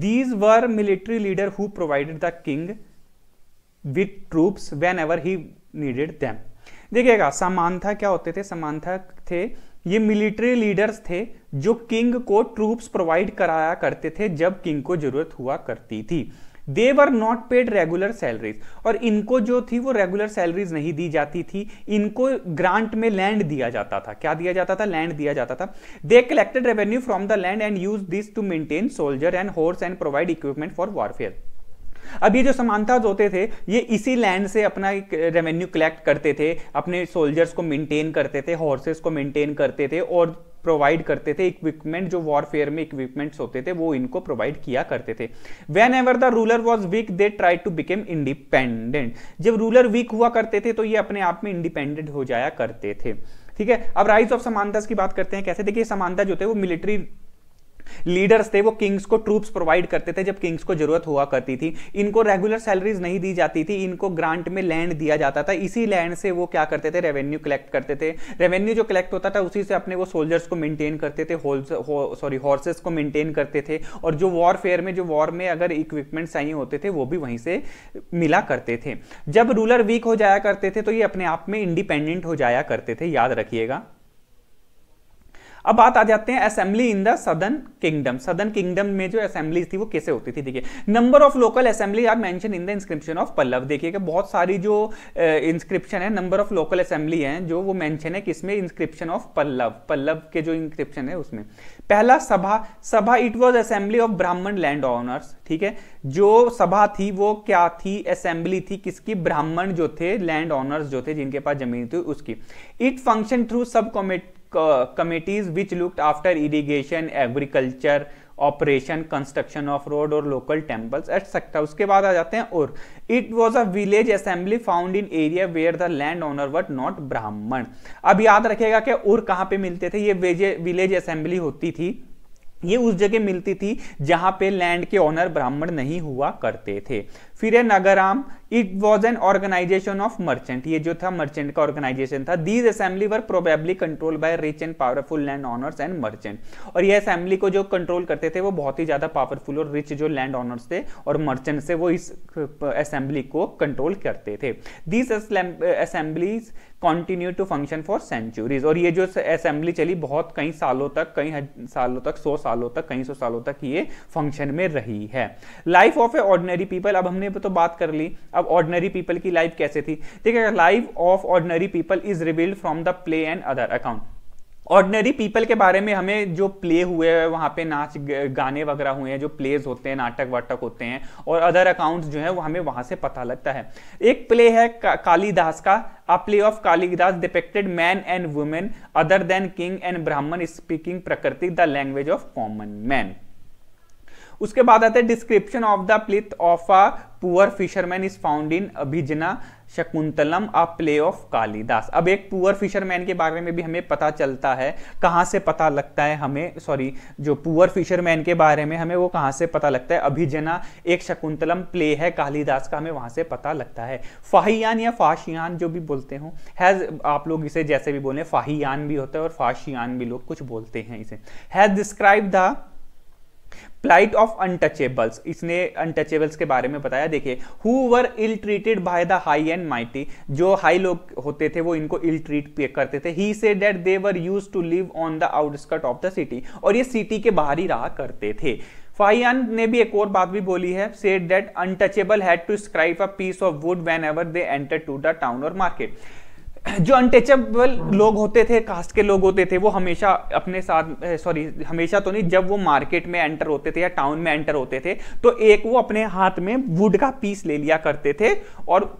these were military leader who provided the king with troops whenever he needed them देखिएगा समानता क्या होते थे समानता थे ये मिलिट्री लीडर्स थे जो किंग को ट्रूप्स प्रोवाइड कराया करते थे जब किंग को जरूरत हुआ करती थी they were not paid regular salaries और इनको जो थी वो रेगुलर सैलरीज नहीं दी जाती थी इनको ग्रांट में लैंड दिया जाता था क्या दिया जाता था लैंड दिया जाता था they collected revenue from the land and use this to maintain soldier and horse and provide equipment for warfare अब ये जो समानताज होते थे ये इसी लैंड से अपना एक रेवेन्यू कलेक्ट करते थे अपने सोल्जर्स को मेंटेन करते थे हॉर्सेस को मेंटेन करते थे और प्रोवाइड करते थे इक्विपमेंट जो वॉरफेयर में इक्विपमेंट्स होते थे वो इनको प्रोवाइड किया करते थे whenever the ruler was weak they try to became independent जब रूलर वीक हुआ करते थे तो ये अपने आप में इंडिपेंडेंट हो जाया करते थे ठीक है अब राइज ऑफ समानता की बात करते हैं कैसे देखिए समानता जो थे वो मिलिट्री लीडर्स थे वो किंग्स को ट्रूप्स प्रोवाइड करते थे जब किंग्स को जरूरत हुआ करती थी इनको रेगुलर सैलरीज नहीं दी जाती थी इनको ग्रांट में लैंड दिया जाता था इसी लैंड से वो क्या करते थे रेवेन्यू कलेक्ट करते थे रेवेन्यू जो कलेक्ट होता था उसी से अपने वो सोल्जर्स को मेंटेन करते थे सॉरी हॉर्सेस को मेंटेन करते थे और जो वॉरफेयर में जो वॉर में अगर इक्विपमेंट चाहिए होते थे वो भी वहीं से मिला करते थे जब रूलर वीक हो जाया करते थे तो ये अपने आप में इंडिपेंडेंट हो जाया करते थे याद रखिएगा अब बात आ जाते हैं assembly in the southern kingdom southern kingdom में जो असेंबली थी वो कैसे होती थी देखिए number of local assembly are mention in the inscription of Pallava देखिए कि बहुत सारी जो इंस्क्रिप्शन है नंबर ऑफ लोकल असेंबली है जो वो मेंशन है किसमें इंस्क्रिप्शन ऑफ पल्लव पल्लव के जो इंस्क्रिप्शन है उसमें पहला sabha sabha it was assembly of ब्राह्मण लैंड ऑनर्स ठीक है जो सभा थी वो क्या थी असेंबली थी किसकी ब्राह्मण जो थे लैंड ऑनर्स जो थे जिनके पास जमीन थी उसकी it function through sub committee committees which looked after irrigation agriculture operation construction of road और लोकल टेम्पल्स एक्सेट्रा उसके बाद आ जाते हैं और it was a village assembly found in area where the land owner what not Brahmin अब याद रखेगा कि और कहाँ पे मिलते थे ये विलेज असेंबली होती थी ये उस जगह मिलती थी जहां पे लैंड के ओनर ब्राह्मण नहीं हुआ करते थे फिर है nagaram it was an organization of merchant ये जो था मर्चेंट का ऑर्गेनाइजेशन था these assembly were probably control by rich and powerful land owners and merchant और ये असेंबली को जो कंट्रोल करते थे वो बहुत ही ज्यादा पावरफुल और रिच जो लैंड ऑनर्स थे और मर्चेंट से वो इस असेंबली को कंट्रोल करते थे these assemblies continue to function for centuries और ये जो असेंबली चली बहुत कई सालों तक कई सालों तक सौ सालों तक कई सौ सालों तक ये फंक्शन में रही है life of a ordinary people अब हमने हमने तो बात कर ली अब ऑर्डनरी पीपल की लाइफ कैसे थी ठीक है life of ordinary people is revealed from the play and other account ordinary people के बारे में हमें जो प्ले हुए हैं वहाँ पे नाच गाने वगैरह हुए हैं जो प्लेज होते हैं नाटक वाटक होते हैं और अदर अकाउंट्स जो है वो हमें वहाँ से पता लगता है एक प्ले है का, कालीदास का a play of Kalidasa depicted man and women other than king and Brahmin speaking Prakrit the language of common man उसके बाद आता है description of the plight of a poor fisherman is found in Abhijnana Shakuntalam a play of Kalidasa अब एक poor fisherman के बारे में भी हमें पता चलता है कहाँ से पता लगता है हमें सॉरी जो पुअर फिशरमैन के बारे में हमें वो कहाँ से पता लगता है अभिजना एक शकुंतलम प्ले है कालिदास का हमें वहाँ से पता लगता है फाहियान या फाशियान जो भी बोलते हों हैज़ आप लोग इसे जैसे भी बोलें फाहियान भी होता है और फाशियान भी लोग कुछ बोलते हैं इसे has describe the plight of untouchables इसने अनटचेबल्स के बारे में बताया देखिए who were ill treated by the high and mighty जो हाई लोग होते थे वो इनको इल ट्रीट करते थे he said that they were used to live on the outskirt of the city और ये सिटी के बाहर ही रहा करते थे फाहियान ने भी एक और बात भी बोली है said that untouchable had to scribe a piece of wood whenever they enter to the town और मार्केट जो अनटचेबल लोग होते थे कास्ट के लोग होते थे वो हमेशा अपने साथ सॉरी हमेशा तो नहीं जब वो मार्केट में एंटर होते थे या टाउन में एंटर होते थे तो एक वो अपने हाथ में वुड का पीस ले लिया करते थे और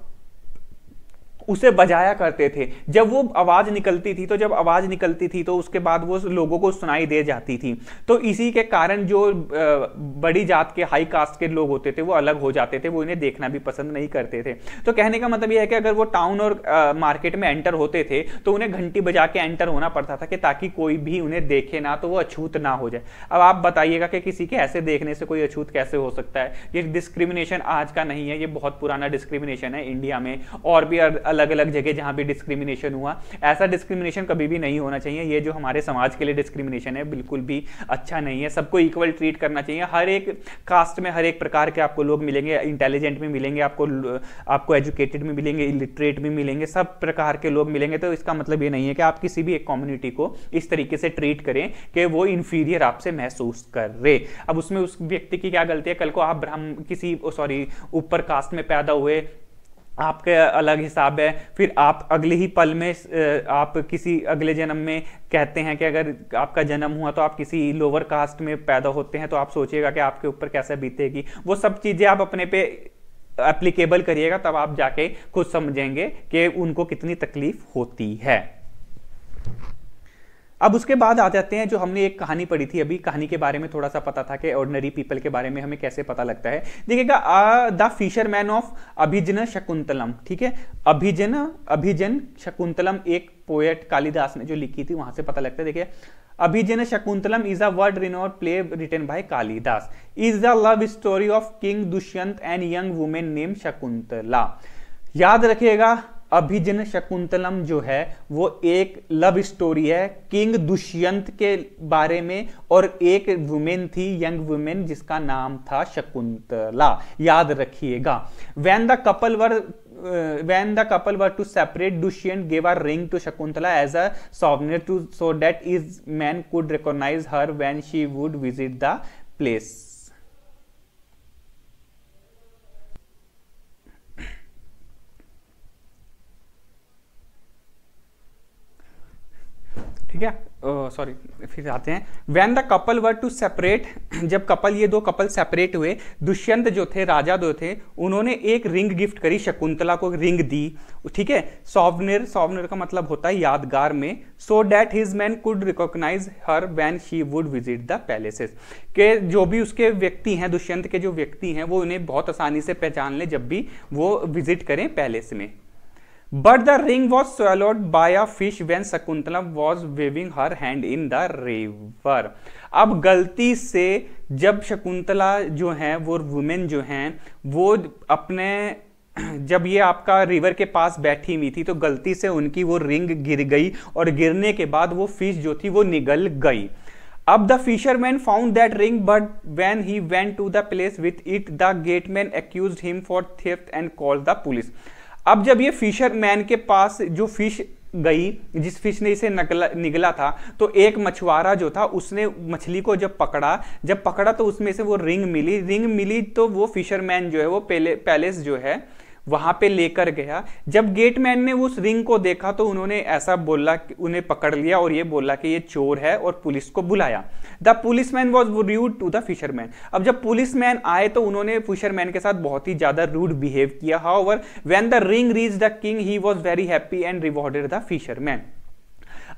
उसे बजाया करते थे जब वो आवाज़ निकलती थी तो जब आवाज़ निकलती थी तो उसके बाद वो लोगों को सुनाई दे जाती थी तो इसी के कारण जो बड़ी जात के हाई कास्ट के लोग होते थे वो अलग हो जाते थे वो इन्हें देखना भी पसंद नहीं करते थे तो कहने का मतलब यह है कि अगर वो टाउन और मार्केट में एंटर होते थे तो उन्हें घंटी बजा के एंटर होना पड़ता था कि ताकि कोई भी उन्हें देखे ना तो वो अछूत ना हो जाए अब आप बताइएगा कि किसी के ऐसे देखने से कोई अछूत कैसे हो सकता है ये डिस्क्रिमिनेशन आज का नहीं है ये बहुत पुराना डिस्क्रिमिनेशन है इंडिया में और भी अलग अलग जगह जहाँ भी डिस्क्रिमिनेशन हुआ ऐसा डिस्क्रिमिनेशन कभी भी नहीं होना चाहिए ये जो हमारे समाज के लिए डिस्क्रिमिनेशन है बिल्कुल भी अच्छा नहीं है सबको इक्वल ट्रीट करना चाहिए हर एक कास्ट में हर एक प्रकार के आपको लोग मिलेंगे इंटेलिजेंट भी मिलेंगे आपको आपको एजुकेटेड भी मिलेंगे इलिटरेट भी मिलेंगे सब प्रकार के लोग मिलेंगे तो इसका मतलब ये नहीं है कि आप किसी भी एक कम्युनिटी को इस तरीके से ट्रीट करें कि वो इन्फीरियर आपसे महसूस कर रहे अब उसमें उस व्यक्ति की क्या गलती है कल को आप ब्राह्म किसी सॉरी ऊपर कास्ट में पैदा हुए आपके अलग हिसाब है फिर आप अगले ही पल में आप किसी अगले जन्म में कहते हैं कि अगर आपका जन्म हुआ तो आप किसी लोअर कास्ट में पैदा होते हैं तो आप सोचिएगा कि आपके ऊपर कैसे बीतेगी वो सब चीज़ें आप अपने पे एप्लीकेबल करिएगा तब आप जाके खुद समझेंगे कि उनको कितनी तकलीफ होती है अब उसके बाद आ जाते हैं जो हमने एक कहानी पढ़ी थी अभी कहानी के बारे में थोड़ा सा पता था कि ऑर्डनरी पीपल के बारे में हमें कैसे पता लगता है देखिएगा the fisherman of Abhijnana Shakuntalam ठीक है अभिजन अभिजन शकुंतलम एक पोएट कालिदास ने जो लिखी थी वहां से पता लगता है देखिए Abhijnana Shakuntalam is a word और play written by Kalidasa is the love story of king Dushyanta and young women name Shakuntala याद रखिएगा अभिजन शकुंतलम जो है वो एक लव स्टोरी है किंग दुष्यंत के बारे में और एक वुमेन थी यंग वुमेन जिसका नाम था शकुंतला याद रखिएगा when the couple were when the couple were to separate Dushyanta gave her ring to Shakuntala as a souvenir to so that is man could recognise her when she would visit the place ठीक है sorry फिर आते हैं when the couple were to separate जब couple ये दो couple separate हुए दुष्यंत जो थे राजा दो थे उन्होंने एक रिंग गिफ्ट करी शकुंतला को रिंग दी ठीक है सॉवनेर सॉवनेर का मतलब होता है यादगार में so that his man could recognise her when she would visit the palaces के जो भी उसके व्यक्ति हैं दुष्यंत के जो व्यक्ति हैं वो उन्हें बहुत आसानी से पहचान लें जब भी वो विजिट करें पैलेस में but the ring was swallowed by a fish when Shakuntala was waving her hand in the river अब गलती से जब शकुंतला जो है वो वुमेन जो हैं वो अपने *clears throat* जब ये आपका रिवर के पास बैठी हुई थी तो गलती से उनकी वो रिंग गिर गई और गिरने के बाद वो फिश जो थी वो निगल गई अब the fisherman found that ring but when he went to the place with it the gateman accuse him for theft and call the police अब जब ये फिशरमैन के पास जो फिश गई जिस फिश ने इसे नकला निकला था तो एक मछुआरा जो था उसने मछली को जब पकड़ा जब पकड़ा तो उसमें से वो रिंग मिली रिंग मिली तो वो फिशरमैन जो है वो पैलेस जो है वहां पे लेकर गया जब गेटमैन ने उस रिंग को देखा तो उन्होंने ऐसा बोला उन्हें पकड़ लिया और ये बोला कि ये चोर है और पुलिस को बुलाया the police man was rude to the fisherman अब जब पुलिस मैन आए तो उन्होंने फिशरमैन के साथ बहुत ही ज्यादा रूड बिहेव किया how when the ring reach the king he was very happy and rewarded the fisherman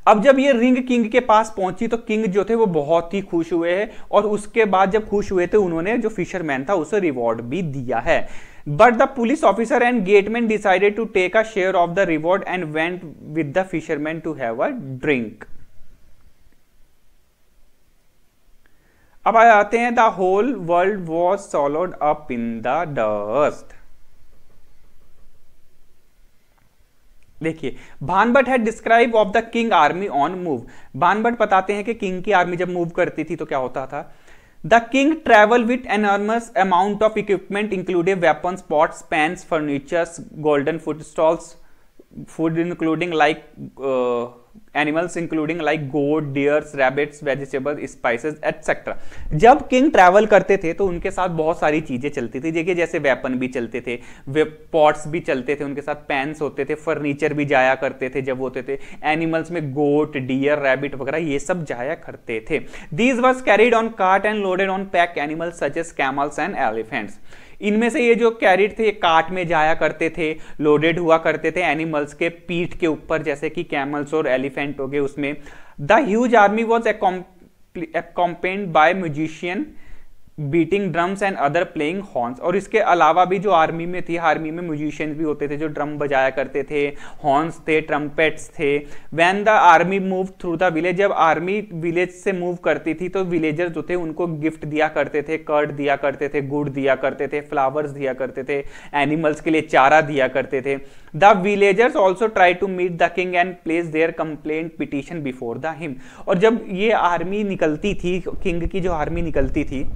अब जब ये रिंग किंग के पास पहुंची तो किंग जो थे वो बहुत ही खुश हुए हैं और उसके बाद जब खुश हुए थे तो उन्होंने जो फिशरमैन था उसे रिवॉर्ड भी दिया है but the police officer and gateman decided to take a share of the reward and went with the fisherman to have a drink अब आते हैं the whole world was swallowed up in the dust देखिए भानभट है describe of the king army on move Banabhatta बताते हैं कि king की army जब मूव करती थी तो क्या होता था The king traveled with enormous amount of equipment including weapons, pots, pans, furnitures, golden food stalls, food including like uh, animals including like goat deers rabbits vegetable spices etcetera जब king travel करते थे तो उनके साथ बहुत सारी चीज़ें चलती थी देखिए जैसे वेपन भी चलते थे पॉट्स भी चलते थे उनके साथ पैंस होते थे फर्नीचर भी जाया करते थे जब होते थे एनिमल्स में गोट डियर रैबिट वगैरह ये सब जाया करते थे these was carried on cart and loaded on pack animals such as camels and elephants इनमें से ये जो कैरिट थे ये काट में जाया करते थे लोडेड हुआ करते थे एनिमल्स के पीठ के ऊपर जैसे कि कैमल्स और एलिफेंट हो गए उसमें the huge army was accompanied by musician beating drums and other playing horns और इसके अलावा भी जो आर्मी में थी आर्मी में म्यूजिशियंस भी होते थे जो ड्रम बजाया करते थे हॉर्न्स थे ट्रम्पेट्स थे when the army move through the village जब आर्मी विलेज से मूव करती थी तो विलेजर जो थे उनको गिफ्ट दिया करते थे कर्ड दिया करते थे गुड़ दिया करते थे फ्लावर्स दिया करते थे एनिमल्स के लिए चारा दिया करते थे the villagers also try to meet the king and place their complaint petition before the him और जब ये आर्मी निकलती थी किंग की जो आर्मी निकलती थी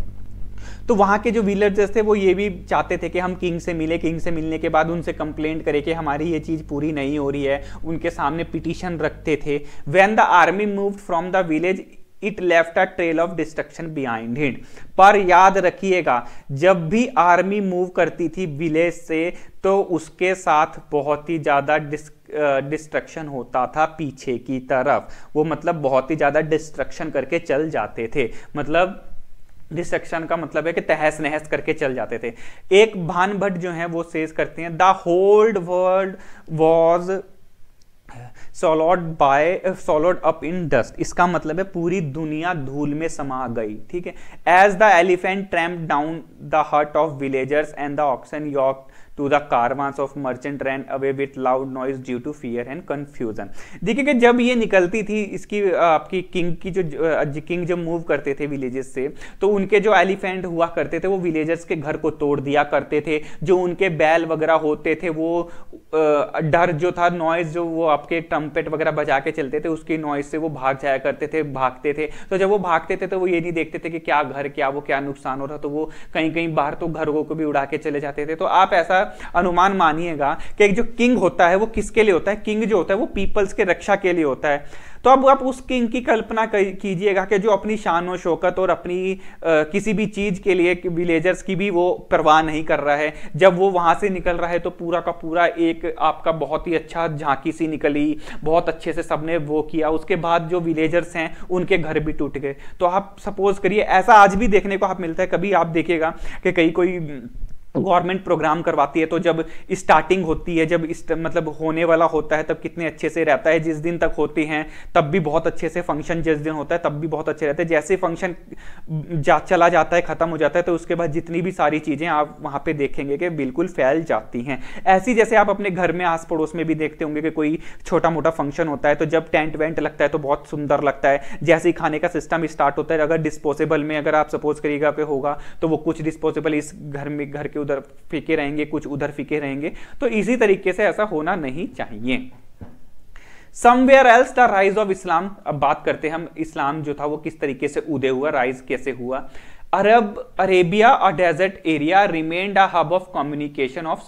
तो वहां के जो विलेजर्स थे वो ये भी चाहते थे कि हम किंग से मिले किंग से मिलने के बाद उनसे कंप्लेंट करें कि हमारी ये चीज़ पूरी नहीं हो रही है उनके सामने पिटिशन रखते थे when the army move from the village it left a trail of destruction behind hind पर याद रखिएगा जब भी आर्मी मूव करती थी विलेज से तो उसके साथ बहुत ही ज़्यादा डिस्ट्रक्शन होता था पीछे की तरफ वो मतलब बहुत ही ज़्यादा डिस्ट्रक्शन करके चल जाते थे मतलब डिस्ट्रक्शन का मतलब है कि तहस नहस करके चल जाते थे एक भान भट्ट जो है वो सेज करते हैं the whole world was swallowed by swallowed up in dust इसका मतलब है पूरी दुनिया धूल में समा गई ठीक है as the elephant tramp down the hut of villagers and the oxen yoke to the caravans of merchant ran away with loud noise due to fear and confusion देखिए जब ये निकलती थी इसकी आपकी किंग की जो किंग जब मूव करते थे विलेजेस से तो उनके जो एलिफेंट हुआ करते थे वो विलेजर्स के घर को तोड़ दिया करते थे जो उनके बैल वगैरह होते थे वो डर जो था नॉइज जो वो आपके ट्रम्पेट वगैरह बजा के चलते थे उसकी नॉइज से वो भाग जाया करते थे भागते थे तो जब वो भागते थे तो वो ये नहीं देखते थे कि क्या घर क्या वो क्या नुकसान हो रहा तो वो कहीं कहीं बाहर तो घरों को भी उड़ा के चले जाते थे तो आप ऐसा अनुमान मानिएगा कि जो किंग होता है वो किसके लिए होता है किंग जो होता है वो पीपल्स के रक्षा के लिए होता है तो अब आप उस किंग की कल्पना कीजिएगा कि जो अपनी शान और शौकत और अपनी आ, किसी भी चीज के लिए विलेजर्स की भी वो परवाह नहीं कर रहा है जब वो वहां से निकल रहा है तो पूरा का पूरा एक आपका बहुत ही अच्छा झांकी सी निकली बहुत अच्छे से सबने वो किया उसके बाद जो विलेजर्स हैं उनके घर भी टूट गए तो आप सपोज करिए ऐसा आज भी देखने को आप मिलता है कभी आप देखिएगा कि कहीं कोई गवर्नमेंट प्रोग्राम करवाती है तो जब स्टार्टिंग होती है जब इस मतलब होने वाला होता है तब कितने अच्छे से रहता है जिस दिन तक होती हैं तब भी बहुत अच्छे से फंक्शन जिस दिन होता है तब भी बहुत अच्छे रहते हैं जैसे फंक्शन जा चला जाता है ख़त्म हो जाता है तो उसके बाद जितनी भी सारी चीज़ें आप वहाँ पर देखेंगे कि बिल्कुल फैल जाती हैं ऐसी जैसे आप अपने घर में आस पड़ोस में भी देखते होंगे कि कोई छोटा मोटा फंक्शन होता है तो जब टेंट वेंट लगता है तो बहुत सुंदर लगता है जैसे ही खाने का सिस्टम स्टार्ट होता है अगर डिस्पोजेबल में अगर आप सपोज करिएगा कि होगा तो वो कुछ डिस्पोजेबल इस घर में घर के उधर फीके रहेंगे कुछ उधर फीके रहेंगे तो इसी तरीके से ऐसा होना नहीं चाहिए somewhere else the rise of Islam अब बात करते हैं हम इस्लाम जो था वो किस तरीके से उदय हुआ राइज कैसे हुआ Arab Arabia a desert area remained a hub of communication of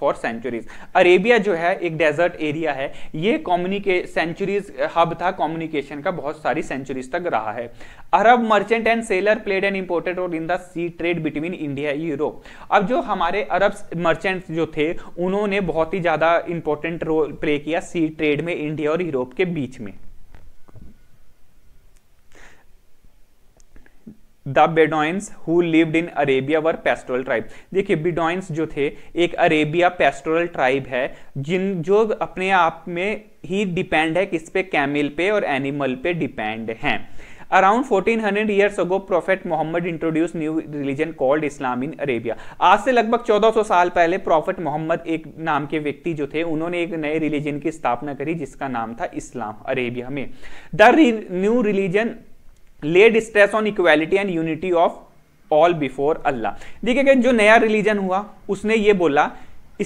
for centuries Arabia जो है एक डेजर्ट एरिया है ये कॉम्युनिके सेंचुरीज हब था कम्युनिकेशन का बहुत सारी सेंचुरीज तक रहा है Arab merchant and sailor played and important role in the sea trade between India Europe अब जो हमारे अरब मर्चेंट जो थे उन्होंने बहुत ही ज़्यादा इंपॉर्टेंट रोल प्ले किया सी ट्रेड में इंडिया और यूरोप के बीच में the Bedouins who lived in Arabia were pastoral tribe देखिए बेडोइंस जो थे एक अरेबिया पेस्टोरल ट्राइब है जिन जो अपने आप में ही डिपेंड है किस पे कैमिल पे और एनिमल पे डिपेंड है around 1400 years ago prophet Mohammad introduce new religion called Islam in Arabia आज से लगभग 1400 साल पहले प्रोफेट मोहम्मद एक नाम के व्यक्ति जो थे उन्होंने एक नए रिलीजन की स्थापना करी जिसका नाम था इस्लाम अरेबिया में the new religion laid stress on equality and unity of all before Allah देखिए जो नया रिलीजन हुआ उसने ये बोला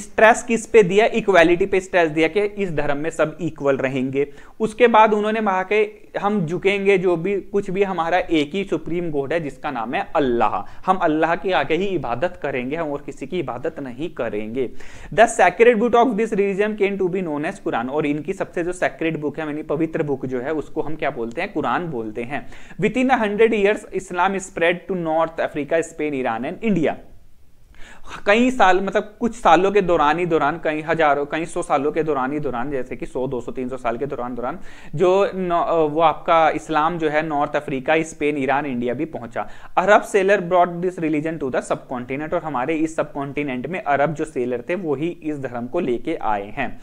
स्ट्रेस किस पे दिया इक्वालिटी पे स्ट्रेस दिया कि इस धर्म में सब इक्वल रहेंगे उसके बाद उन्होंने कहा कि हम झुकेंगे जो भी कुछ भी हमारा एक ही सुप्रीम गॉड है जिसका नाम है अल्लाह हम अल्लाह के आगे ही इबादत करेंगे हम और किसी की इबादत नहीं करेंगे the sacred book of this religion came to be known as Quran और इनकी सबसे जो सेक्रेट बुक है मैंने पवित्र बुक जो है उसको हम क्या बोलते हैं कुरान बोलते हैं within hundred years Islam spread to North Africa Spain Iran and India कई साल मतलब कुछ सालों के दौरान ही दौरान कई हजारों कई सौ सालों के दौरान ही दौरान जैसे कि सौ दो सौ तीन सौ साल के दौरान दौरान जो वो आपका इस्लाम जो है North Africa Spain Iran India भी पहुंचा Arab sailor brought this religion to the subcontinent और हमारे इस सब कॉन्टिनेंट में अरब जो सेलर थे वही इस धर्म को लेके आए हैं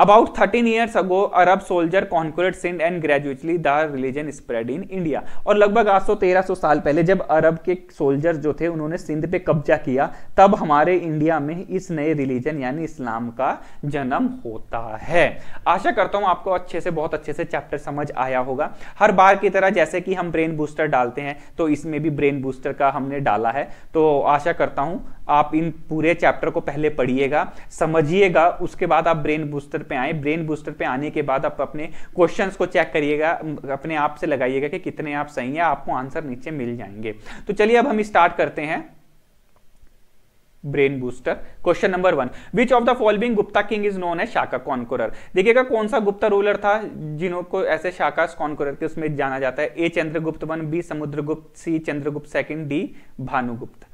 about thirteen years ago Arab soldier conquered Sindh and gradually the religion spread in India और लगभग तेरह सौ साल पहले जब अरब के सोल्जर जो थे उन्होंने सिंध पे कब्जा किया तब हमारे इंडिया में इस नए रिलीजन यानी इस्लाम का जन्म होता है आशा करता हूँ आपको अच्छे से बहुत अच्छे से चैप्टर समझ आया होगा हर बार की तरह जैसे कि हम ब्रेन बूस्टर डालते हैं तो इसमें भी ब्रेन बूस्टर का हमने डाला है तो आशा करता हूँ आप इन पूरे चैप्टर को पहले पढ़िएगा समझिएगा उसके बाद आप ब्रेन बूस्टर पे आए ब्रेन बूस्टर पे आने के बाद आप अपने क्वेश्चन को चेक करिएगा अपने आप से लगाइएगा कि कितने आप सही हैं आपको आंसर नीचे मिल जाएंगे तो चलिए अब हम स्टार्ट करते हैं brain booster question number one which of the following Gupta king is known है शाका कॉन्कोरर देखिएगा कौन सा गुप्ता रूलर था जिन्हों को ऐसे शाका कॉन्कोरर के उसमें जाना जाता है A Chandragupta one B Samudragupta C Chandragupta second D Bhanugupta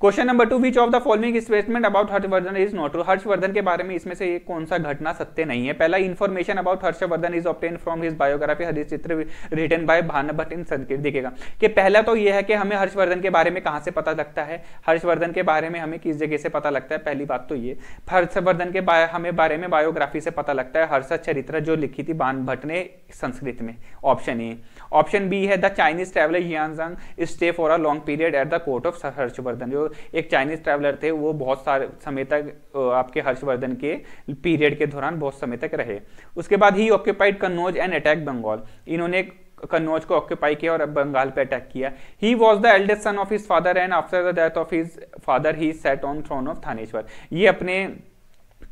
question number two which of the following statement about Harshvardhan is not Harshavardhana के बारे में इसमें से ये कौन सा घटना सत्य नहीं है पहला information about Harshvardhan is obtained from his biography हरिश चित्र रिटन बाय भान भट्ट इन संस्कृत दिखेगा कि पहला तो ये है कि हमें हर्षवर्धन के बारे में कहाँ से पता लगता है हर्षवर्धन के बारे में हमें किस जगह से पता लगता है पहली बात तो ये हर्षवर्धन के बारे हमें बारे में बायोग्राफी से पता लगता है हर्ष चरित्र जो लिखी थी भानु भट्ट ने संस्कृत में ऑप्शन ए ऑप्शन बी है the Chinese traveller Xuanzang stay for a long period at the court of Harshvardhan जो एक चाइनीज ट्रैवलर थे वो बहुत सारे समय तक आपके हर्षवर्धन के पीरियड के दौरान बहुत समय तक रहे उसके बाद ही occupied Kannauj and attack Bengal इन्होंने कन्नौज को ऑक्यूपाई किया और बंगाल पे अटैक किया he was the eldest son of his father and after the death of his father he set on throne of Thaneshwar ये अपने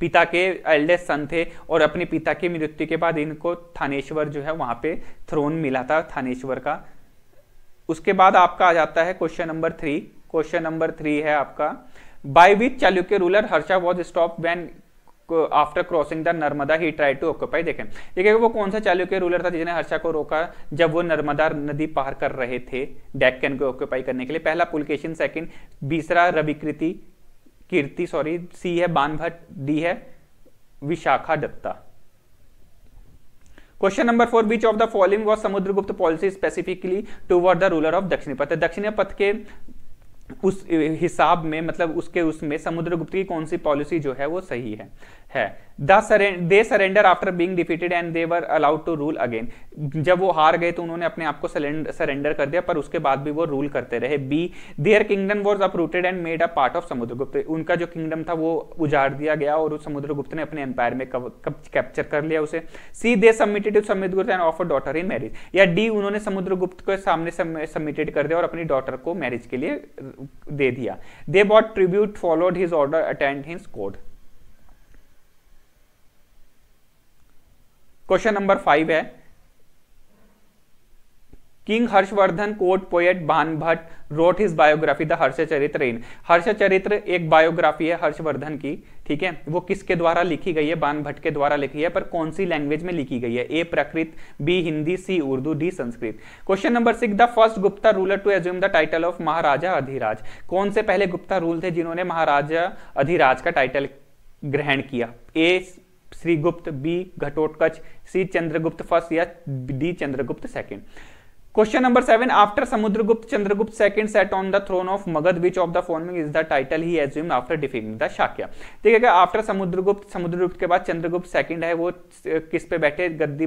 पिता के एल्डेस्ट सन थे और अपने पिता की मृत्यु के बाद इनको थानेश्वर जो है वहां पे थ्रोन मिला था थानेश्वर का उसके बाद आपका आ जाता है question number three question number three है आपका बाई विच चालू के ruler Harsha was stop when after crossing the Narmada he try to occupy देखें देखिए वो कौन सा चालू के रूलर था जिसने हर्षा को रोका जब वो नर्मदा नदी पार कर रहे थे डेक्कन को ऑक्यूपाई करने के लिए पहला पुलकेशन सेकंड बीसरा रविकृति कीर्ति सॉरी सी है बान डी है Vishakha Datta question number four which of the following was Samudragupta policy specifically toward the ruler of पथ दक्षिणी पथ के उस हिसाब में मतलब उसके उसमें समुद्रगुप्त की कौन सी पॉलिसी जो है वो सही है है they surrender after being defeated and they were allowed to rule again जब वो हार गए तो उन्होंने अपने आप को सरेंडर कर दिया पर उसके बाद भी वो रूल करते रहे be their kingdom was uprooted and made a part of Samudragupta उनका जो किंगडम था वो उजाड़ दिया गया और उस समुद्रगुप्त ने अपने एम्पायर में कैप्चर कर लिया उसे C they submitted to Samudragupta and offer daughter in marriage या डी उन्होंने समुद्रगुप्त के सामने सबमिटेड कर दिया और अपनी डॉटर को मैरिज के लिए दे दिया they bought tribute followed his order attend his court question number five है किंग हर्षवर्धन कोट पोएट बान Bhatt wrote his biography the Harshacharita इन हर्षचरित्र एक बायोग्राफी है हर्षवर्धन की ठीक है वो किसके द्वारा लिखी गई है बान भट्ट के द्वारा लिखी है पर कौन सी लैंग्वेज में लिखी गई है A Prakrit B Hindi C Urdu D Sanskrit question number six the first Gupta ruler to assume the title of Maharaja Adhiraj कौन से पहले गुप्ता रूल थे जिन्होंने महाराजा अधिराज का टाइटल ग्रहण किया A Shrigupta B Ghatotkacha C Chandragupta first या D Chandragupta second question number seven after Samudragupta Chandragupta second set on the throne of Magadha which of the forming is the title he assume after defeating the Shakya ठीक है आफ्टर समुद्रगुप्त समुद्रगुप्त के बाद चंद्रगुप्त सेकंड है वो किस पे बैठे गद्दी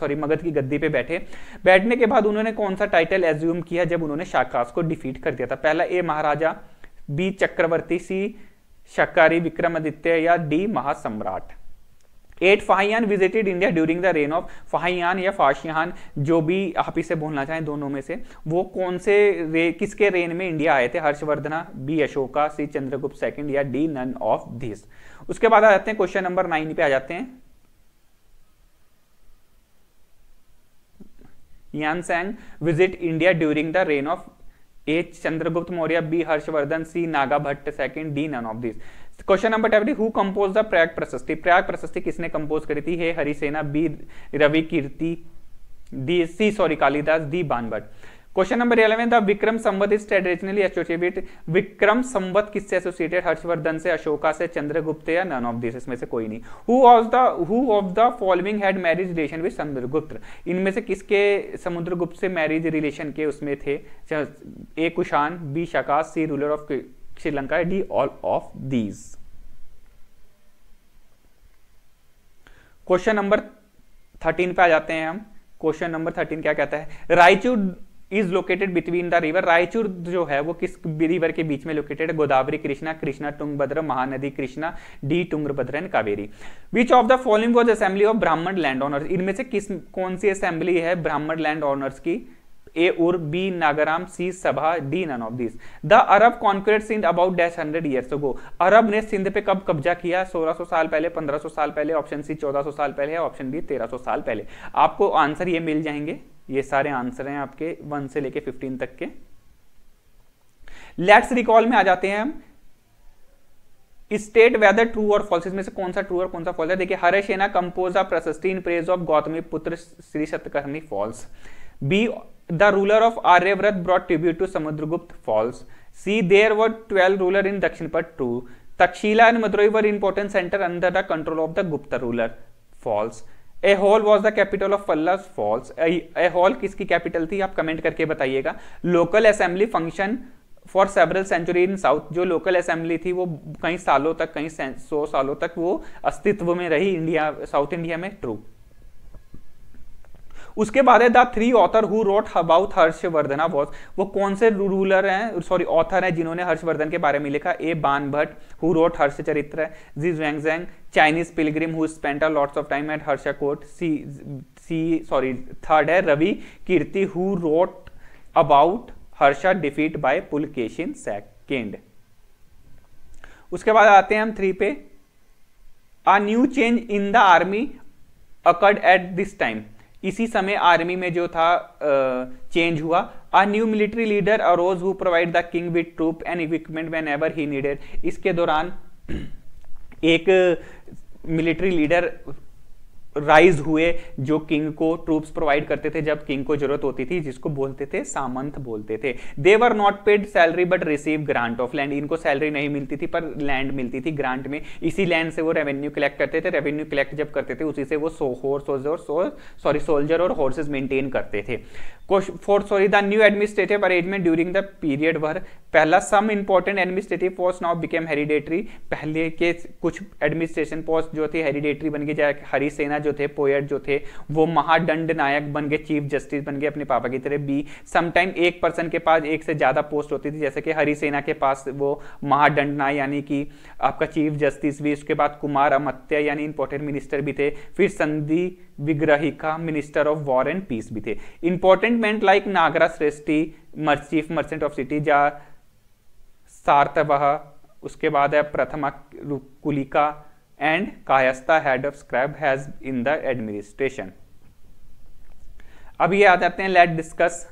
सॉरी मगध की गद्दी पे बैठे बैठने के बाद उन्होंने कौन सा टाइटल एज्यूम किया जब उन्होंने शाकास को डिफीट कर दिया था पहला ए महाराजा बी चक्रवर्ती सी शकारी विक्रमादित्य या D Mahasamrat eight Fahien visited India during the reign of Fahien या फाशियान जो भी आप इसे बोलना चाहें दोनों में से वो कौन से रे, किसके रेन में इंडिया आए थे Harshavardhana B Ashoka C Chandragupta second या डी नन ऑफ दिस उसके बाद आ जाते हैं क्वेश्चन नंबर नाइन पे आ जाते हैं Tsang visit India during the reign of A Chandragupta Maurya B Harshavardhan C Naga Bhatt second D none of this question number twenty who compose the Prayag Prashasti Prayag Prashasti किसने कंपोज करी थी A Harisena B Ravi Kirti D C sorry Kalidas D Banabhatt question number eleven the Vikram Samvat is traditionally associated Vikram Samvat किससे associated Harshvardhan से अशोका से चंद्रगुप्त या none of this इसमें से कोई नहीं who of the who of the following had marriage relation with Chandragupta इनमें से किसके समुद्रगुप्त से मैरिज रिलेशन के उसमें थे A Kushan B Shakas C ruler of Sri Lanka है D all of these question number thirteen पे आ जाते हैं हम क्वेश्चन नंबर थर्टीन क्या कहता है Raichur is located between the river Raichur जो है वो किस रिवर के बीच में लोकेटेड है Godavari Krishna Krishna Tungabhadra Mahanadi Krishna D Tungabhadra and Kaveri which of the following was assembly of ब्राह्मण लैंड ऑनर्स इनमें से किस कौन सी असेंबली है ब्राह्मण लैंड ऑनर्स की ए Ur, B Nagaram C Sabha D none of this the Arab conquered Sindh about dash hundred years ago. Arab ने सिंध पे कब कब्जा किया 1600 साल पहले 1500 साल पहले ऑप्शन सी 1400 साल पहले है ऑप्शन बी 1300 साल पहले आपको आंसर ये मिल जाएंगे ये सारे आंसर हैं आपके वन से लेके फिफ्टीन तक के लेट्स रिकॉल में आ जाते हैं हम स्टेट वेदर ट्रू और फॉल्स में से कौन सा ट्रू और कौन सा फॉल्स है देखिए Harisena composed of in praise of Gautami Putra Shri Satyakarmi false B the ruler of Aryavrat brought tribute to Samudragupta false C there were twelve ruler in Dakshinapatha to Takshashila and Madurai were important centre under the control of the Gupta ruler false Aihole was the capital of Pallavas false Aihole किसकी capital थी आप comment करके बताइएगा local assembly function for several century in south जो local assembly थी वो कई सालों तक कई सौ सालों तक वो अस्तित्व में रही इंडिया साउथ इंडिया में ट्रू उसके बाद है the three author who wrote about Harshavardhana was वो कौन से रूलर हैं सॉरी ऑथर हैं जिन्होंने हर्षवर्धन के बारे में लिखा ए बान Bhatt who wrote Harshacharita जी Xuanzang Chinese pilgrim who spent lots of time at Harsha Harsha court C C sorry third है Ravi Kirti who wrote about Harsha defeat by Pulakeshin second उसके बाद आते हैं हम थ्री पे a new change in the army occurred at this time इसी समय आर्मी में जो था चेंज हुआ a new military leader arose who provide the king with troop and equipment when whenever he needed इसके दौरान एक मिलिट्री लीडर राइज हुए जो किंग को ट्रूप्स प्रोवाइड करते थे जब किंग को जरूरत होती थी जिसको बोलते थे सामंत बोलते थे they were not paid salary but receive grant of land इनको सैलरी नहीं मिलती थी पर लैंड मिलती थी ग्रांट में इसी लैंड से वो रेवेन्यू कलेक्ट करते थे रेवेन्यू कलेक्ट जब करते थे उसी से वो सो होर्स और सॉरी सोल्जर और हॉर्सेज मेंटेन करते थे fourth sorry the new administrative arrangement during the period were पहला some important administrative post now became hereditary पहले के कुछ एडमिनिस्ट्रेशन पोस्ट जो थे हेरिडेटरी बन गई हरी सेना जो थे पोएट जो थे वो महादंड नायक बन गए चीफ जस्टिस बन गए अपने पापा की तरह बी समटाइम एक पर्सन के पास एक से ज़्यादा पोस्ट होती थी जैसे कि हरिसेना के पास वो महादंड नायक यानी कि आपका चीफ जस्टिस भी उसके बाद कुमार अमत्या यानी इंपोर्टेंट मिनिस्टर भी थे फिर Sandhivigrahika minister of war and peace भी थे important men like Nagara Shreshthi chief merchant of city जा सार्थवह उसके बाद है Prathama Kulika and Kayastha head of scribe has in the administration अब ये आ जाते हैं let discuss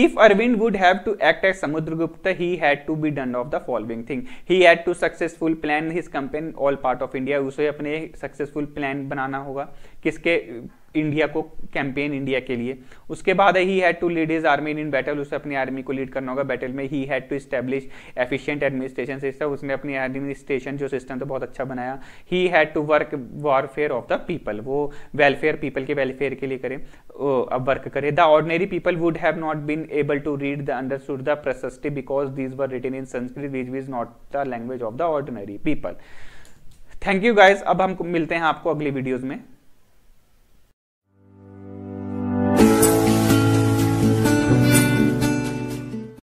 If Arvind would have to act as Samudragupta, he had to be done of the following thing. He had to successful plan his campaign all part of India. उसे अपने successful plan बनाना होगा किसके India को campaign India के लिए उसके बाद he had to lead his army in battle उसे अपनी आर्मी को लीड करना होगा बैटल में he had to establish efficient administration system उसने अपनी एडमिनिस्ट्रेशन जो सिस्टम था बहुत अच्छा बनाया he had to work warfare of the people वो वेलफेयर पीपल के वेलफेयर के लिए करें अब वर्क करे the ordinary people would have not been able to read the understood the प्रशस्ति because these were written in Sanskrit which is not the language of the ordinary people thank you guys अब हम मिलते हैं आपको अगली videos में